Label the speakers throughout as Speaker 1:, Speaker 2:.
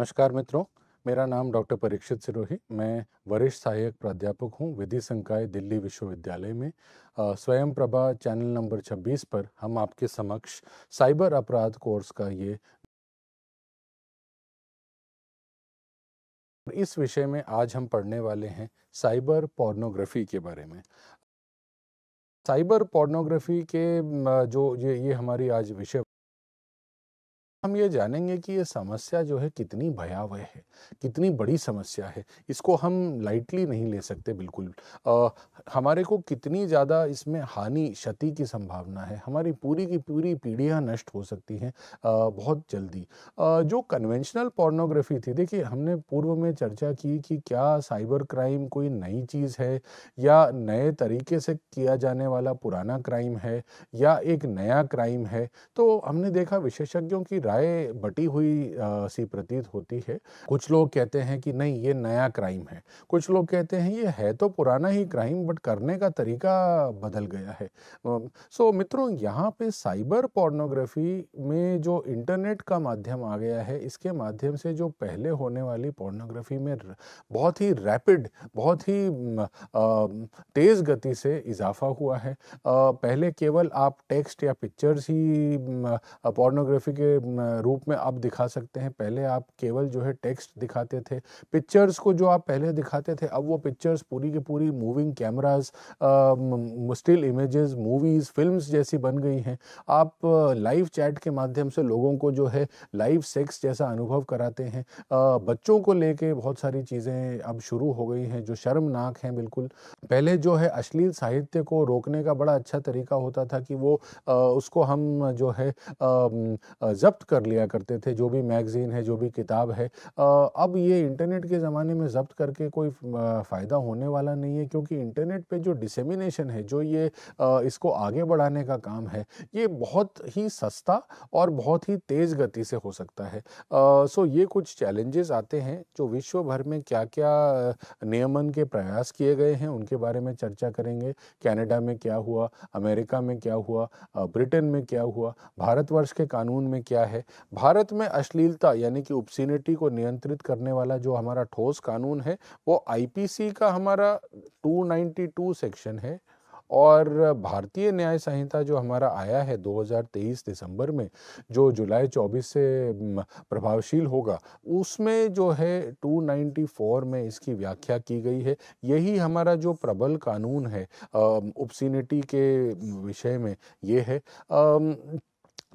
Speaker 1: नमस्कार मित्रों मेरा नाम डॉक्टर परीक्षित सिरोही मैं वरिष्ठ सहायक प्राध्यापक हूँ विधि संकाय दिल्ली विश्वविद्यालय में स्वयं प्रभा चैनल नंबर 26 पर हम आपके समक्ष साइबर अपराध कोर्स का ये इस विषय में आज हम पढ़ने वाले हैं साइबर पोर्नोग्राफी के बारे में साइबर पोर्नोग्राफी के जो ये ये हमारी आज विषय हम ये जानेंगे कि ये समस्या जो है कितनी भयावह है कितनी बड़ी समस्या है इसको हम लाइटली नहीं ले सकते बिल्कुल आ, हमारे को कितनी ज़्यादा इसमें हानि क्षति की संभावना है हमारी पूरी की पूरी पीढ़ियाँ नष्ट हो सकती हैं बहुत जल्दी आ, जो कन्वेंशनल पोर्नोग्राफी थी देखिए हमने पूर्व में चर्चा की कि क्या साइबर क्राइम कोई नई चीज़ है या नए तरीके से किया जाने वाला पुराना क्राइम है या एक नया क्राइम है तो हमने देखा विशेषज्ञों की राय बटी हुई आ, सी प्रतीत होती है कुछ लोग कहते हैं कि नहीं ये नया क्राइम है कुछ लोग कहते हैं ये है तो पुराना ही क्राइम बट करने का तरीका बदल गया है सो मित्रों यहाँ पे साइबर पोर्नोग्राफी में जो इंटरनेट का माध्यम आ गया है इसके माध्यम से जो पहले होने वाली पोर्नोग्राफी में बहुत ही रैपिड बहुत ही तेज़ गति से इजाफा हुआ है पहले केवल आप टेक्स्ट या पिक्चर्स ही पोर्नोग्राफी के रूप में आप दिखा सकते हैं पहले आप केवल जो है टेक्स्ट दिखाते थे पिक्चर्स को जो आप पहले दिखाते थे अब वो पिक्चर्स पूरी की पूरी moving cameras still images movies films जैसी बन गई हैं आप लाइव चैट के माध्यम से लोगों को जो है लाइव सेक्स जैसा अनुभव कराते हैं बच्चों को लेके बहुत सारी चीज़ें अब शुरू हो गई हैं जो शर्मनाक हैं बिल्कुल पहले जो है अश्लील साहित्य को रोकने का बड़ा अच्छा तरीका होता था कि वो उसको हम जो है जब्त कर लिया करते थे जो भी मैगज़ीन है जो भी किताब है अब ये इंटरनेट के ज़माने में ज़ब्त करके कोई फ़ायदा होने वाला नहीं है क्योंकि इंटरनेट पे जो डिसेमिनेशन है जो ये इसको आगे बढ़ाने का काम है ये बहुत ही सस्ता और बहुत ही तेज़ गति से हो सकता है सो ये कुछ चैलेंजेस आते हैं जो विश्व भर में क्या क्या नियमन के प्रयास किए गए हैं उनके बारे में चर्चा करेंगे कैनेडा में क्या हुआ अमेरिका में क्या हुआ ब्रिटेन में क्या हुआ भारतवर्ष के कानून में क्या है है भारत में अश्लीलता यानी कि उपसिनिटी को नियंत्रित करने वाला जो हमारा ठोस कानून है वो आईपीसी का हमारा 292 सेक्शन है और भारतीय न्याय संहिता जो हमारा आया है 2023 दिसंबर में जो जुलाई 24 से प्रभावशील होगा उसमें जो है 294 में इसकी व्याख्या की गई है यही हमारा जो प्रबल कानून है उपसिनिटी के विषय में ये है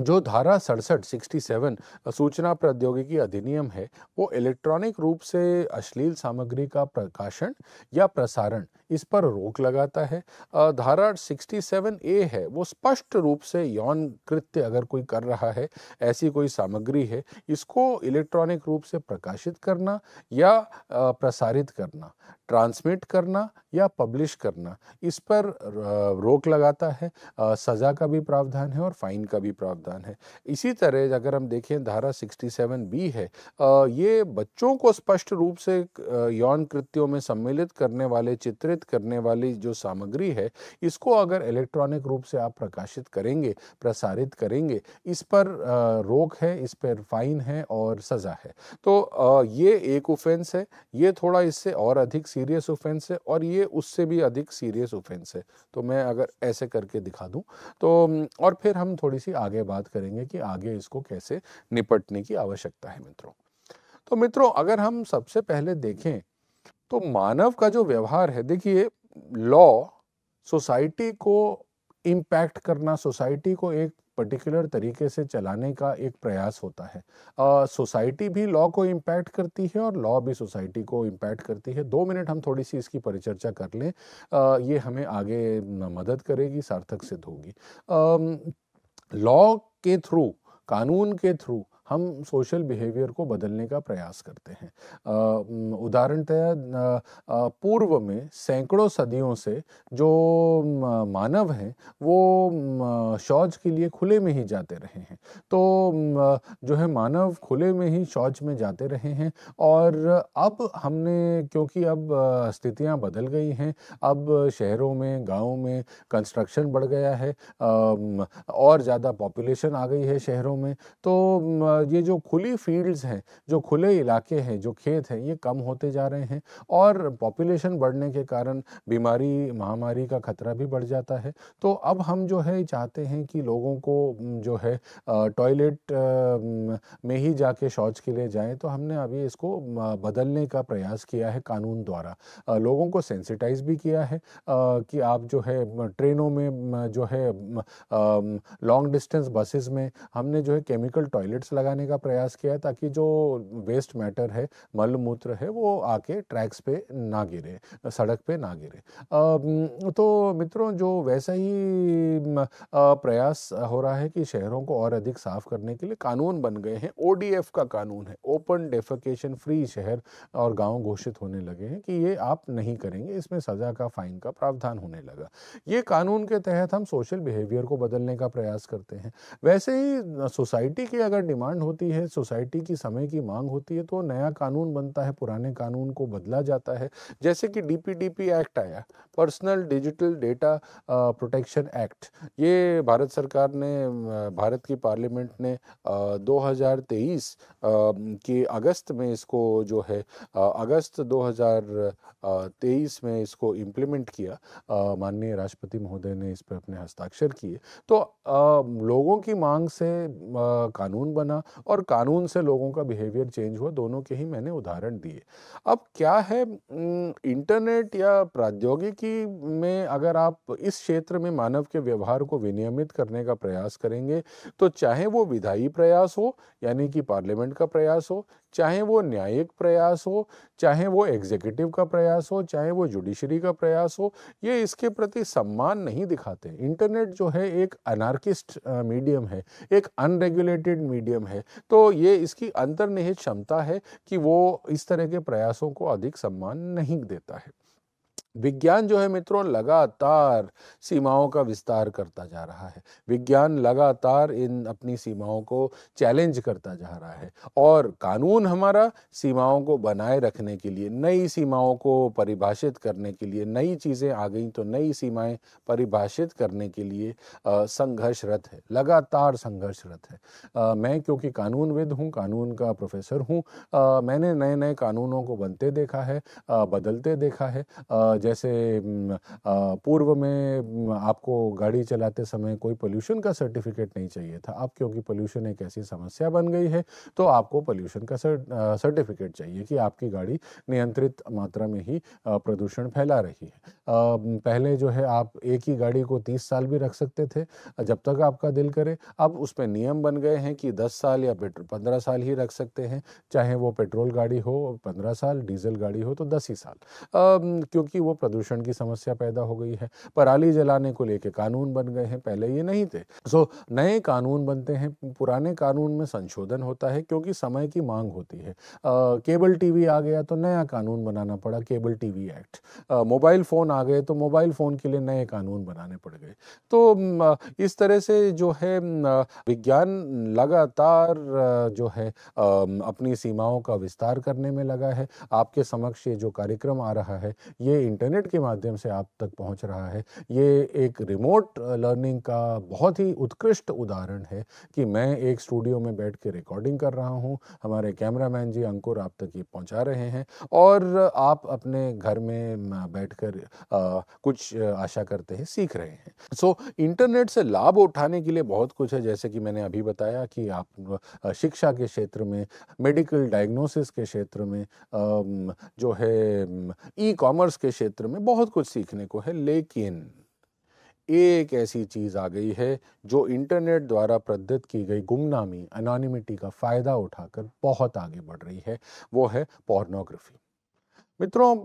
Speaker 1: जो धारा सड़सठ सिक्सटी सेवन सूचना प्रौद्योगिकी अधिनियम है वो इलेक्ट्रॉनिक रूप से अश्लील सामग्री का प्रकाशन या प्रसारण इस पर रोक लगाता है धारा 67 ए है वो स्पष्ट रूप से यौन कृत्य अगर कोई कर रहा है ऐसी कोई सामग्री है इसको इलेक्ट्रॉनिक रूप से प्रकाशित करना या प्रसारित करना ट्रांसमिट करना या पब्लिश करना इस पर रोक लगाता है सज़ा का भी प्रावधान है और फाइन का भी प्रावधान है इसी तरह अगर हम देखें धारा 67 बी है ये बच्चों को स्पष्ट रूप से यौन कृत्यों में सम्मिलित करने वाले चित्र प्रसारित करने वाली जो सामग्री है इसको अगर इलेक्ट्रॉनिक रूप से आप प्रकाशित करेंगे प्रसारित करेंगे इस पर रोक है इस पर फाइन है और सज़ा है तो ये एक ऑफेंस है ये थोड़ा इससे और अधिक सीरियस ऑफेंस है और ये उससे भी अधिक सीरियस ऑफेंस है तो मैं अगर ऐसे करके दिखा दूँ तो और फिर हम थोड़ी सी आगे बात करेंगे कि आगे इसको कैसे निपटने की आवश्यकता है मित्रों तो मित्रों अगर हम सबसे पहले देखें तो मानव का जो व्यवहार है देखिए लॉ सोसाइटी को इम्पैक्ट करना सोसाइटी को एक पर्टिकुलर तरीके से चलाने का एक प्रयास होता है सोसाइटी uh, भी लॉ को इम्पैक्ट करती है और लॉ भी सोसाइटी को इम्पैक्ट करती है दो मिनट हम थोड़ी सी इसकी परिचर्चा कर लें uh, ये हमें आगे मदद करेगी सार्थक सिद्ध होगी लॉ uh, के थ्रू कानून के थ्रू हम सोशल बिहेवियर को बदलने का प्रयास करते हैं उदाहरणतः पूर्व में सैकड़ों सदियों से जो मानव हैं वो शौच के लिए खुले में ही जाते रहे हैं तो जो है मानव खुले में ही शौच में जाते रहे हैं और अब हमने क्योंकि अब स्थितियां बदल गई हैं अब शहरों में गाँव में कंस्ट्रक्शन बढ़ गया है और ज़्यादा पॉपुलेशन आ गई है शहरों में तो ये जो खुली फील्ड्स हैं जो खुले इलाके हैं जो खेत हैं ये कम होते जा रहे हैं और पॉपुलेशन बढ़ने के कारण बीमारी महामारी का खतरा भी बढ़ जाता है तो अब हम जो है चाहते हैं कि लोगों को जो है टॉयलेट में ही जाके शौच के लिए जाएं तो हमने अभी इसको बदलने का प्रयास किया है कानून द्वारा लोगों को सेंसिटाइज भी किया है कि आप जो है ट्रेनों में जो है लॉन्ग डिस्टेंस बसेस में हमने जो है केमिकल टॉयलेट्स लगा लगाने का प्रयास किया है ताकि जो वेस्ट मैटर है मल मूत्र है वो आके ट्रैक्स पे ना गिरे सड़क पे ना गिरे तो मित्रों जो वैसा ही प्रयास हो रहा है कि शहरों को और अधिक साफ करने के लिए कानून बन गए हैं ओ का कानून है ओपन डेफिकेशन फ्री शहर और गाँव घोषित होने लगे हैं कि ये आप नहीं करेंगे इसमें सजा का फाइन का प्रावधान होने लगा ये कानून के तहत हम सोशल बिहेवियर को बदलने का प्रयास करते हैं वैसे ही सोसाइटी की अगर डिमांड डिमांड होती है सोसाइटी की समय की मांग होती है तो नया कानून बनता है पुराने कानून को बदला जाता है जैसे कि डीपीडीपी एक्ट आया personal digital data protection act ये भारत सरकार ने भारत की पार्लियामेंट ने दो हज़ार तेईस के अगस्त में इसको जो है अगस्त 2023 में इसको इम्प्लीमेंट किया माननीय राष्ट्रपति महोदय ने इस पर अपने हस्ताक्षर किए तो आ, लोगों की मांग से आ, कानून बना और कानून से लोगों का बिहेवियर चेंज हुआ दोनों के ही मैंने उदाहरण दिए अब क्या है इंटरनेट या प्रौद्योगिकी में अगर आप इस क्षेत्र में मानव के व्यवहार को विनियमित करने का प्रयास करेंगे तो चाहे वो विधायी प्रयास हो यानी कि पार्लियामेंट का प्रयास हो चाहे वो न्यायिक प्रयास हो चाहे वो एग्जीक्यूटिव का प्रयास हो चाहे वो जुडिशरी का प्रयास हो ये इसके प्रति सम्मान नहीं दिखाते इंटरनेट जो है एक अनार्किस्ट मीडियम है एक अनरेगुलेटेड मीडियम है तो ये इसकी अंतर्निहित क्षमता है कि वो इस तरह के प्रयासों को अधिक सम्मान नहीं देता है विज्ञान जो है मित्रों लगातार सीमाओं का विस्तार करता जा रहा है विज्ञान लगातार इन अपनी सीमाओं को चैलेंज करता जा रहा है और कानून हमारा सीमाओं को बनाए रखने के लिए नई सीमाओं को परिभाषित करने के लिए नई चीज़ें आ गई तो नई सीमाएं परिभाषित करने के लिए संघर्षरत है लगातार संघर्षरत है आ, मैं क्योंकि कानूनविद हूँ कानून का प्रोफेसर हूँ मैंने नए नए कानूनों को बनते देखा है आ, बदलते देखा है आ, जैसे पूर्व में आपको गाड़ी चलाते समय कोई पोल्यूशन का सर्टिफिकेट नहीं चाहिए था अब क्योंकि पोल्यूशन एक ऐसी समस्या बन गई है तो आपको पोल्यूशन का सर्टिफिकेट चाहिए कि आपकी गाड़ी नियंत्रित मात्रा में ही प्रदूषण फैला रही है पहले जो है आप एक ही गाड़ी को तीस साल भी रख सकते थे जब तक आपका दिल करे अब उस पर नियम बन गए हैं कि दस साल या पंद्रह साल ही रख सकते हैं चाहे वो पेट्रोल गाड़ी हो पंद्रह साल डीजल गाड़ी हो तो दस ही साल क्योंकि वो प्रदूषण की समस्या पैदा हो गई है पराली जलाने को लेके कानून बन गए हैं पहले ये नहीं थे सो नए कानून बनते हैं पुराने कानून में संशोधन होता है क्योंकि समय की मांग होती है आ, केबल टीवी आ गया तो नया कानून बनाना पड़ा cable TV act mobile phone आ गए तो मोबाइल फ़ोन के लिए नए कानून बनाने पड़ गए तो इस तरह से जो है विज्ञान लगातार जो है अपनी सीमाओं का विस्तार करने में लगा है आपके समक्ष ये जो कार्यक्रम आ रहा है ये इंटर इंटरनेट के माध्यम से आप तक पहुंच रहा है ये एक रिमोट लर्निंग का बहुत ही उत्कृष्ट उदाहरण है कि मैं एक स्टूडियो में बैठ के रिकॉर्डिंग कर रहा हूँ हमारे कैमरामैन जी अंकुर आप तक ये पहुँचा रहे हैं और आप अपने घर में बैठ कर आ, कुछ आशा करते हैं सीख रहे हैं सो so, इंटरनेट से लाभ उठाने के लिए बहुत कुछ है जैसे कि मैंने अभी बताया कि आप शिक्षा के क्षेत्र में मेडिकल डायग्नोसिस के क्षेत्र में जो है ई कॉमर्स के क्षेत्र क्षेत्र में बहुत कुछ सीखने को है लेकिन एक ऐसी चीज़ आ गई है जो इंटरनेट द्वारा प्रदत्त की गई गुमनामी अनानिमिटी का फ़ायदा उठाकर बहुत आगे बढ़ रही है वो है पोर्नोग्राफी मित्रों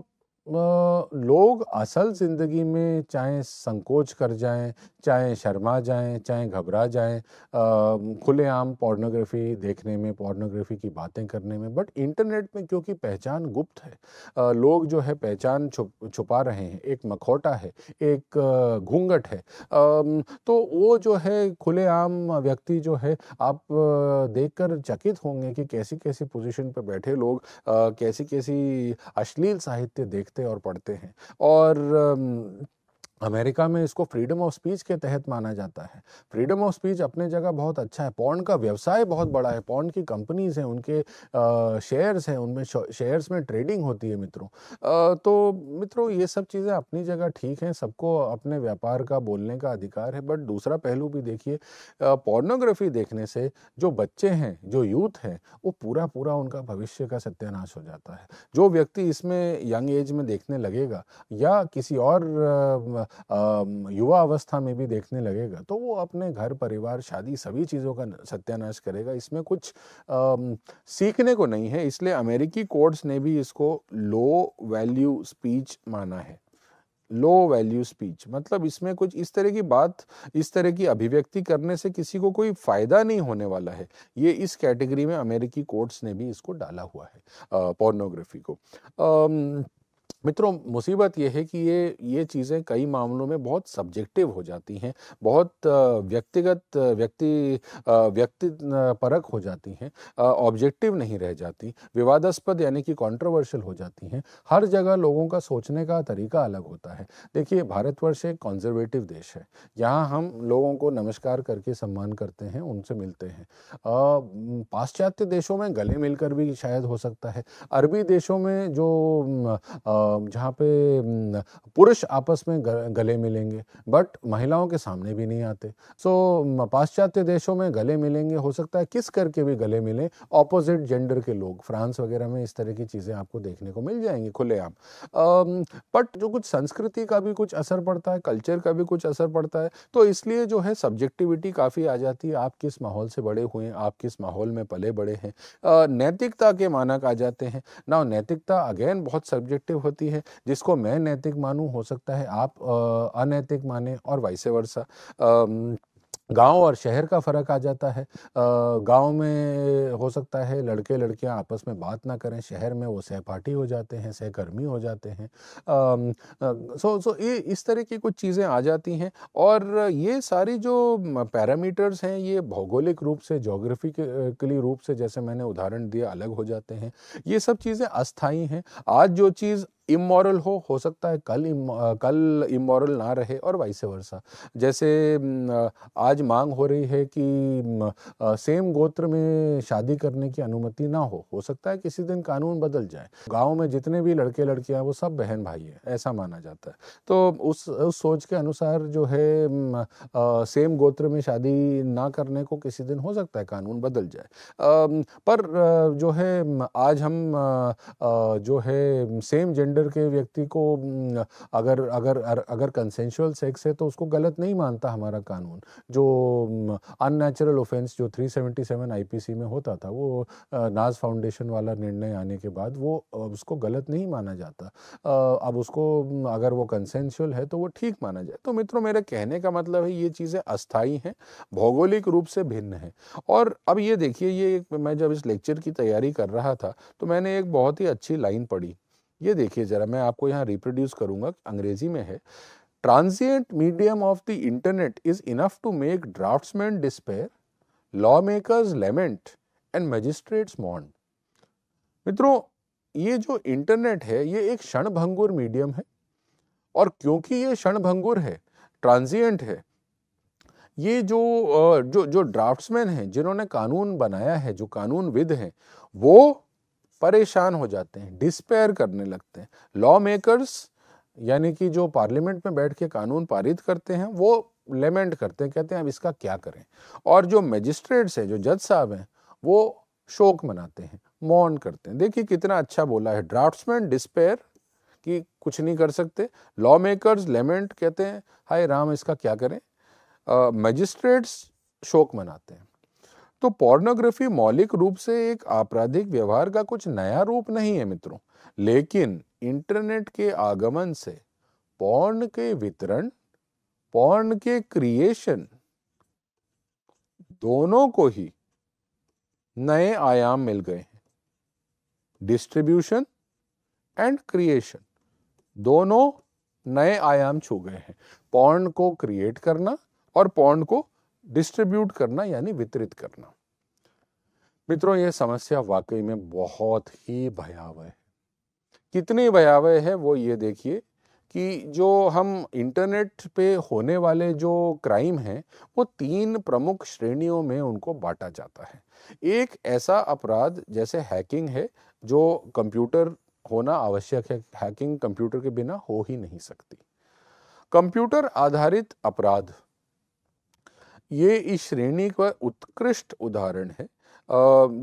Speaker 1: लोग असल ज़िंदगी में चाहे संकोच कर जाएं चाहे शर्मा जाएं चाहे घबरा जाएं खुलेआम पोर्नोग्राफी देखने में पोर्नोग्राफी की बातें करने में बट इंटरनेट में क्योंकि पहचान गुप्त है आ, लोग जो है पहचान छुप छुपा रहे हैं एक मखौटा है एक घूंघट है आ, तो वो जो है खुलेआम व्यक्ति जो है आप कर चकित होंगे कि कैसी कैसी पोजिशन पर बैठे लोग आ, कैसी कैसी अश्लील साहित्य देख देखते और पढ़ते हैं और अमेरिका में इसको फ्रीडम ऑफ स्पीच के तहत माना जाता है फ्रीडम ऑफ स्पीच अपने जगह बहुत अच्छा है पॉन्ड का व्यवसाय बहुत बड़ा है पॉन्ड की कंपनीज हैं उनके शेयर्स हैं उनमें शेयर्स में ट्रेडिंग होती है मित्रों तो मित्रों ये सब चीज़ें अपनी जगह ठीक हैं सबको अपने व्यापार का बोलने का अधिकार है बट दूसरा पहलू भी देखिए पॉर्नोग्राफी देखने से जो बच्चे हैं जो यूथ हैं वो पूरा पूरा उनका भविष्य का सत्यानाश हो जाता है जो व्यक्ति इसमें यंग एज में देखने लगेगा या किसी और युवा अवस्था में भी देखने लगेगा तो वो अपने घर परिवार शादी सभी चीज़ों का सत्यानाश करेगा इसमें कुछ आ, सीखने को नहीं है इसलिए अमेरिकी कोर्ट्स ने भी इसको लो वैल्यू स्पीच माना है लो वैल्यू स्पीच मतलब इसमें कुछ इस तरह की बात इस तरह की अभिव्यक्ति करने से किसी को कोई फ़ायदा नहीं होने वाला है ये इस कैटेगरी में अमेरिकी कोर्ट्स ने भी इसको डाला हुआ है पोर्नोग्राफी को आ, मित्रों मुसीबत यह है कि ये ये चीज़ें कई मामलों में बहुत सब्जेक्टिव हो जाती हैं बहुत व्यक्तिगत व्यक्ति व्यक्ति परक हो जाती हैं ऑब्जेक्टिव नहीं रह जाती विवादास्पद यानी कि कंट्रोवर्शियल हो जाती हैं हर जगह लोगों का सोचने का तरीका अलग होता है देखिए भारतवर्ष एक कॉन्जर्वेटिव देश है यहाँ हम लोगों को नमस्कार करके सम्मान करते हैं उनसे मिलते हैं पाश्चात्य देशों में गले मिलकर भी शायद हो सकता है अरबी देशों में जो आ, जहाँ पे पुरुष आपस में गले मिलेंगे बट महिलाओं के सामने भी नहीं आते सो पाश्चात्य देशों में गले मिलेंगे हो सकता है किस करके भी गले मिलें ऑपोजिट जेंडर के लोग फ्रांस वगैरह में इस तरह की चीज़ें आपको देखने को मिल जाएंगी खुलेआम बट जो कुछ संस्कृति का भी कुछ असर पड़ता है कल्चर का भी कुछ असर पड़ता है तो इसलिए जो है सब्जेक्टिविटी काफ़ी आ जाती है आप किस माहौल से बड़े हुए हैं आप किस माहौल में पले बड़े हैं नैतिकता के मानक आ जाते हैं ना नैतिकता अगेन बहुत सब्जेक्टिव होती होती है जिसको मैं नैतिक मानूँ हो सकता है आप अनैतिक माने और वाइस वर्षा गांव और शहर का फ़र्क आ जाता है गांव में हो सकता है लड़के लड़कियां आपस में बात ना करें शहर में वो सहपाठी हो जाते हैं सहकर्मी हो जाते हैं सो सो ये इस तरह की कुछ चीज़ें आ जाती हैं और ये सारी जो पैरामीटर्स हैं ये भौगोलिक रूप से जोग्राफिकली रूप से जैसे मैंने उदाहरण दिया अलग हो जाते हैं ये सब चीज़ें अस्थाई हैं आज जो चीज़ इमोरल हो हो सकता है कल इम, कल इमोरल ना रहे और वाइस वर्षा जैसे आज मांग हो रही है कि सेम गोत्र में शादी करने की अनुमति ना हो हो सकता है किसी दिन कानून बदल जाए गांव में जितने भी लड़के लड़कियां वो सब बहन भाई हैं ऐसा माना जाता है तो उस उस सोच के अनुसार जो है आ, सेम गोत्र में शादी ना करने को किसी दिन हो सकता है कानून बदल जाए आ, पर जो है आज हम आ, जो है सेम जेंडर जेंडर के व्यक्ति को अगर अगर अगर कंसेंशुअल सेक्स है तो उसको गलत नहीं मानता हमारा कानून जो अननेचुरल ऑफेंस जो 377 आईपीसी में होता था वो नाज फाउंडेशन वाला निर्णय आने के बाद वो उसको गलत नहीं माना जाता अब उसको अगर वो कंसेंशुअल है तो वो ठीक माना जाए तो मित्रों मेरे कहने का मतलब है ये चीज़ें अस्थाई हैं भौगोलिक रूप से भिन्न हैं और अब ये देखिए ये मैं जब इस लेक्चर की तैयारी कर रहा था तो मैंने एक बहुत ही अच्छी लाइन पढ़ी ये देखिए ज़रा मैं आपको यहाँ रिप्रोड्यूस करूंगा अंग्रेजी में है transient medium of the internet is enough to make make despair law makers lament and magistrates moan मित्रों ये जो इंटरनेट है ये एक क्षण मीडियम है और क्योंकि ये क्षण है ट्रांजिएंट है ये जो जो जो ड्राफ्ट्समैन हैं जिन्होंने कानून बनाया है जो कानून विद हैं वो परेशान हो जाते हैं डिस्पेयर करने लगते हैं लॉ मेकर्स यानी कि जो पार्लियामेंट में बैठ के कानून पारित करते हैं वो लेमेंट करते हैं कहते हैं अब इसका क्या करें और जो मजिस्ट्रेट्स हैं जो जज साहब हैं वो शोक मनाते हैं मौन करते हैं देखिए कितना अच्छा बोला है ड्राफ्ट्समैन डिस्पेयर कि कुछ नहीं कर सकते लॉ मेकर्स लेमेंट कहते हैं हाय राम इसका क्या करें मजिस्ट्रेट्स शोक मनाते हैं तो पोर्नोग्राफी मौलिक रूप से एक आपराधिक व्यवहार का कुछ नया रूप नहीं है मित्रों लेकिन इंटरनेट के आगमन से पौर्ण के वितरण पौर्ण के क्रिएशन दोनों को ही नए आयाम मिल गए हैं डिस्ट्रीब्यूशन एंड क्रिएशन दोनों नए आयाम छू गए हैं पौर्ण को क्रिएट करना और पौर्ण को डिस्ट्रीब्यूट करना यानी वितरित करना मित्रों ये समस्या वाकई में बहुत ही भयावह है कितनी भयावह है वो ये देखिए कि जो हम इंटरनेट पे होने वाले जो क्राइम हैं वो तीन प्रमुख श्रेणियों में उनको बांटा जाता है एक ऐसा अपराध जैसे हैकिंग है जो कंप्यूटर होना आवश्यक है हैकिंग कंप्यूटर के बिना हो ही नहीं सकती कंप्यूटर आधारित अपराध ये इस श्रेणी का उत्कृष्ट उदाहरण है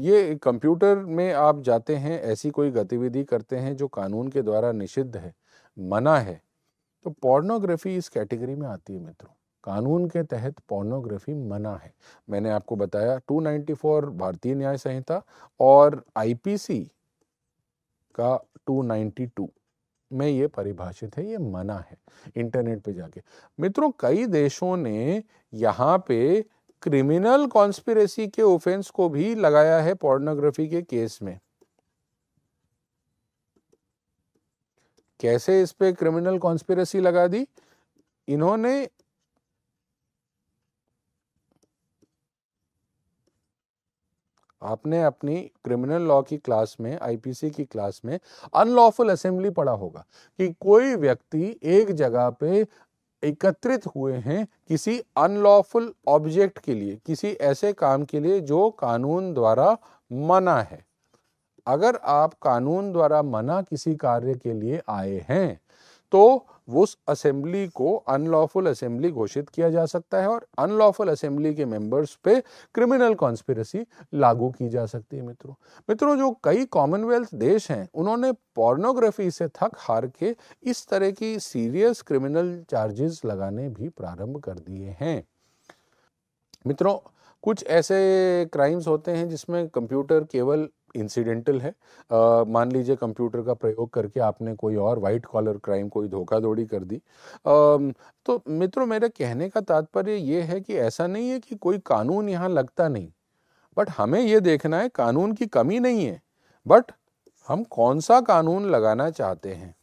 Speaker 1: ये कंप्यूटर में आप जाते हैं ऐसी कोई गतिविधि करते हैं जो कानून के द्वारा निषिद्ध है मना है तो पोर्नोग्राफी इस कैटेगरी में आती है मित्रों कानून के तहत पोर्नोग्राफी मना है मैंने आपको बताया 294 भारतीय न्याय संहिता और आईपीसी का 292 में ये परिभाषित है ये मना है इंटरनेट पे जाके मित्रों कई देशों ने यहाँ पे क्रिमिनल कॉन्स्पिरेसी के ऑफेंस को भी लगाया है पोर्नोग्राफी के केस में कैसे इस पे क्रिमिनल कॉन्स्पिरेसी लगा दी इन्होंने आपने अपनी क्रिमिनल लॉ की क्लास में आईपीसी की क्लास में अनलॉफुल असेंबली पढ़ा होगा कि कोई व्यक्ति एक जगह पे एकत्रित हुए हैं किसी अनलॉफुल ऑब्जेक्ट के लिए किसी ऐसे काम के लिए जो कानून द्वारा मना है अगर आप कानून द्वारा मना किसी कार्य के लिए आए हैं तो उस असेंबली को अनलॉफुल असेंबली घोषित किया जा सकता है और अनलॉफुल असेंबली के मेंबर्स पे क्रिमिनल कॉन्स्पिरसी लागू की जा सकती है मित्रों मित्रों जो कई कॉमनवेल्थ देश हैं उन्होंने पोर्नोग्राफी से थक हार के इस तरह की सीरियस क्रिमिनल चार्जेस लगाने भी प्रारंभ कर दिए हैं मित्रों कुछ ऐसे क्राइम्स होते हैं जिसमें कंप्यूटर केवल इंसिडेंटल है मान लीजिए कंप्यूटर का प्रयोग करके आपने कोई और वाइट कॉलर क्राइम कोई धोखाधोड़ी कर दी आ, तो मित्रों मेरे कहने का तात्पर्य ये है कि ऐसा नहीं है कि कोई कानून यहाँ लगता नहीं बट हमें ये देखना है कानून की कमी नहीं है बट हम कौन सा कानून लगाना चाहते हैं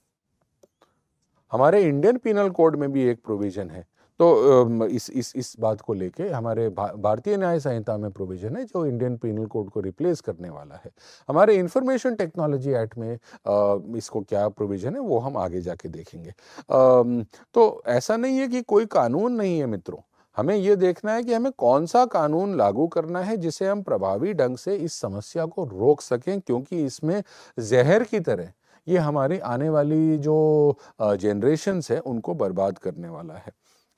Speaker 1: हमारे इंडियन पिनल कोड में भी एक प्रोविज़न है तो इस इस इस बात को लेके हमारे भा, भारतीय न्याय संहिता में प्रोविजन है जो इंडियन पिनल कोड को रिप्लेस करने वाला है हमारे इंफॉर्मेशन टेक्नोलॉजी एक्ट में आ, इसको क्या प्रोविजन है वो हम आगे जाके देखेंगे आ, तो ऐसा नहीं है कि कोई कानून नहीं है मित्रों हमें ये देखना है कि हमें कौन सा कानून लागू करना है जिसे हम प्रभावी ढंग से इस समस्या को रोक सकें क्योंकि इसमें जहर की तरह ये हमारी आने वाली जो जनरेशन्स है उनको बर्बाद करने वाला है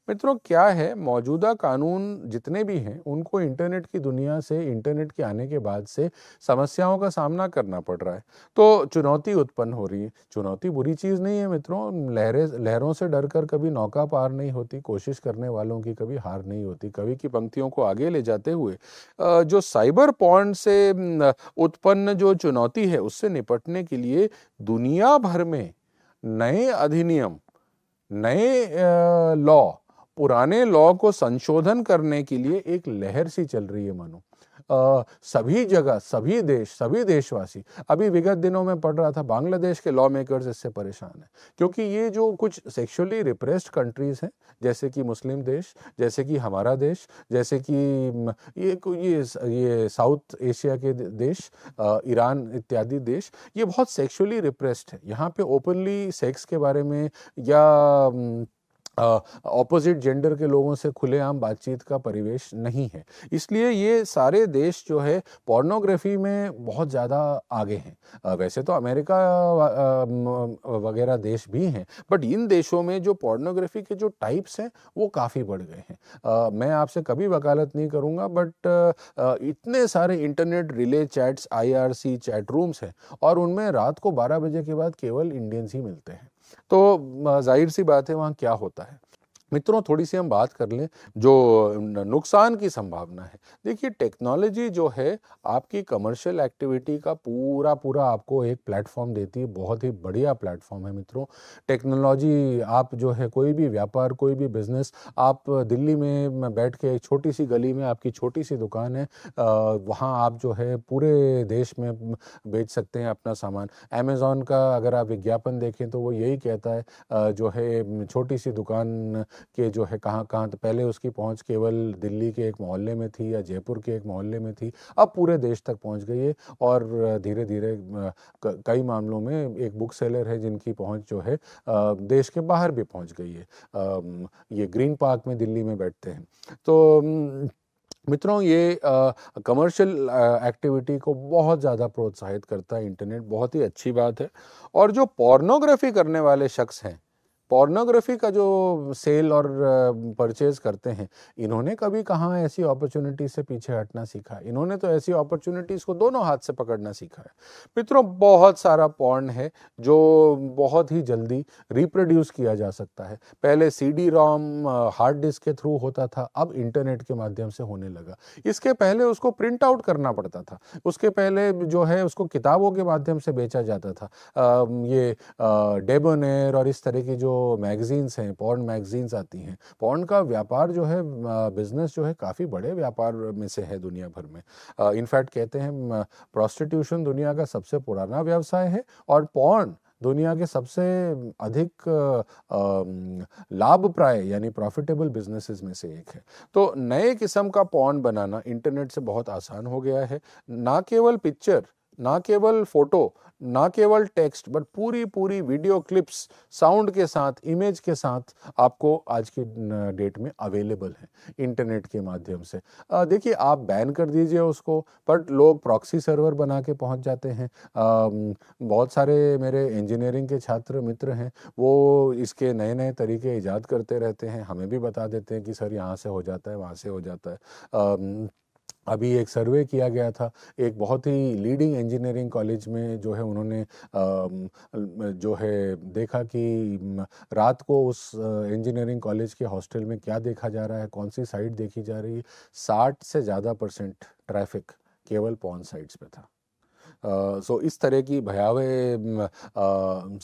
Speaker 1: मित्रों क्या है मौजूदा कानून जितने भी हैं उनको इंटरनेट की दुनिया से इंटरनेट के आने के बाद से समस्याओं का सामना करना पड़ रहा है तो चुनौती उत्पन्न हो रही है चुनौती बुरी चीज़ नहीं है मित्रों लहरें लहरों से डर कर कभी नौका पार नहीं होती कोशिश करने वालों की कभी हार नहीं होती कवि की पंक्तियों को आगे ले जाते हुए जो साइबर पॉन्ड से उत्पन्न जो चुनौती है उससे निपटने के लिए दुनिया भर में नए अधिनियम नए लॉ पुराने लॉ को संशोधन करने के लिए एक लहर सी चल रही है मानो आ, सभी जगह सभी देश सभी देशवासी अभी विगत दिनों में पढ़ रहा था बांग्लादेश के लॉ मेकर्स इससे परेशान हैं क्योंकि ये जो कुछ सेक्सुअली रिप्रेस्ड कंट्रीज़ हैं जैसे कि मुस्लिम देश जैसे कि हमारा देश जैसे कि ये ये ये साउथ एशिया के देश ईरान इत्यादि देश ये बहुत सेक्सुअली रिप्रेस्ड है यहाँ पे ओपनली सेक्स के बारे में या ऑपोजिट जेंडर के लोगों से खुलेआम बातचीत का परिवेश नहीं है इसलिए ये सारे देश जो है पोर्नोग्राफी में बहुत ज़्यादा आगे हैं वैसे तो अमेरिका वगैरह देश भी हैं बट इन देशों में जो पॉर्नोग्राफी के जो टाइप्स हैं वो काफ़ी बढ़ गए हैं मैं आपसे कभी वकालत नहीं करूँगा बट इतने सारे internet relay chats I chat rooms हैं और उनमें रात को बारह बजे के बाद केवल इंडियंस ही मिलते हैं तो जाहिर सी बात है वहाँ क्या होता है मित्रों थोड़ी सी हम बात कर लें जो नुकसान की संभावना है देखिए टेक्नोलॉजी जो है आपकी कमर्शियल एक्टिविटी का पूरा पूरा आपको एक प्लेटफॉर्म देती है बहुत ही बढ़िया प्लेटफॉर्म है मित्रों टेक्नोलॉजी आप जो है कोई भी व्यापार कोई भी बिजनेस आप दिल्ली में बैठ के एक छोटी सी गली में आपकी छोटी सी दुकान है वहाँ आप जो है पूरे देश में बेच सकते हैं अपना सामान अमेज़ोन का अगर आप विज्ञापन देखें तो वो यही कहता है जो है छोटी सी दुकान कि जो है कहाँ कहाँ तो पहले उसकी पहुँच केवल दिल्ली के एक मोहल्ले में थी या जयपुर के एक मोहल्ले में थी अब पूरे देश तक पहुँच गई है और धीरे धीरे कई मामलों में एक बुक सेलर है जिनकी पहुँच जो है देश के बाहर भी पहुँच गई है ये ग्रीन पार्क में दिल्ली में बैठते हैं तो मित्रों ये कमर्शियल एक्टिविटी को बहुत ज़्यादा प्रोत्साहित करता है इंटरनेट बहुत ही अच्छी बात है और जो पोर्नोग्राफी करने वाले शख्स हैं पॉर्नोग्राफी का जो सेल और परचेज करते हैं इन्होंने कभी कहाँ ऐसी अपॉर्चुनिटी से पीछे हटना सीखा है इन्होंने तो ऐसी अपॉर्चुनिटीज़ को दोनों हाथ से पकड़ना सीखा है मित्रों बहुत सारा पॉर्न है जो बहुत ही जल्दी रिप्रोड्यूस किया जा सकता है पहले C D ROM hard disk के थ्रू होता था अब इंटरनेट के माध्यम से होने लगा इसके पहले उसको प्रिंट आउट करना पड़ता था उसके पहले जो है उसको किताबों के माध्यम से बेचा जाता था आ, ये डेबोनेर और इस तरह की जो मैगजीन्स हैं पॉर्न मैगजीन्स आती हैं पॉर्न का व्यापार जो है बिजनेस जो है काफ़ी बड़े व्यापार में से है दुनिया भर में इनफैक्ट कहते हैं प्रॉस्टिट्यूशन दुनिया का सबसे पुराना व्यवसाय है और पॉर्न दुनिया के सबसे अधिक लाभप्राय यानी प्रॉफिटेबल बिजनेसेस में से एक है तो नए किस्म का पॉन बनाना इंटरनेट से बहुत आसान हो गया है ना केवल पिक्चर ना केवल फोटो ना केवल टेक्स्ट बट पूरी पूरी वीडियो क्लिप्स साउंड के साथ इमेज के साथ आपको आज के डेट में अवेलेबल है इंटरनेट के माध्यम से देखिए आप बैन कर दीजिए उसको बट लोग प्रॉक्सी सर्वर बना के पहुंच जाते हैं आ, बहुत सारे मेरे इंजीनियरिंग के छात्र मित्र हैं वो इसके नए नए तरीके ईजाद करते रहते हैं हमें भी बता देते हैं कि सर यहाँ से हो जाता है वहाँ से हो जाता है आ, अभी एक सर्वे किया गया था एक बहुत ही लीडिंग इंजीनियरिंग कॉलेज में जो है उन्होंने जो है देखा कि रात को उस इंजीनियरिंग कॉलेज के हॉस्टल में क्या देखा जा रहा है कौन सी साइट देखी जा रही है साठ से ज़्यादा परसेंट ट्रैफिक केवल पॉन साइट्स पे था सो इस तरह की भयावह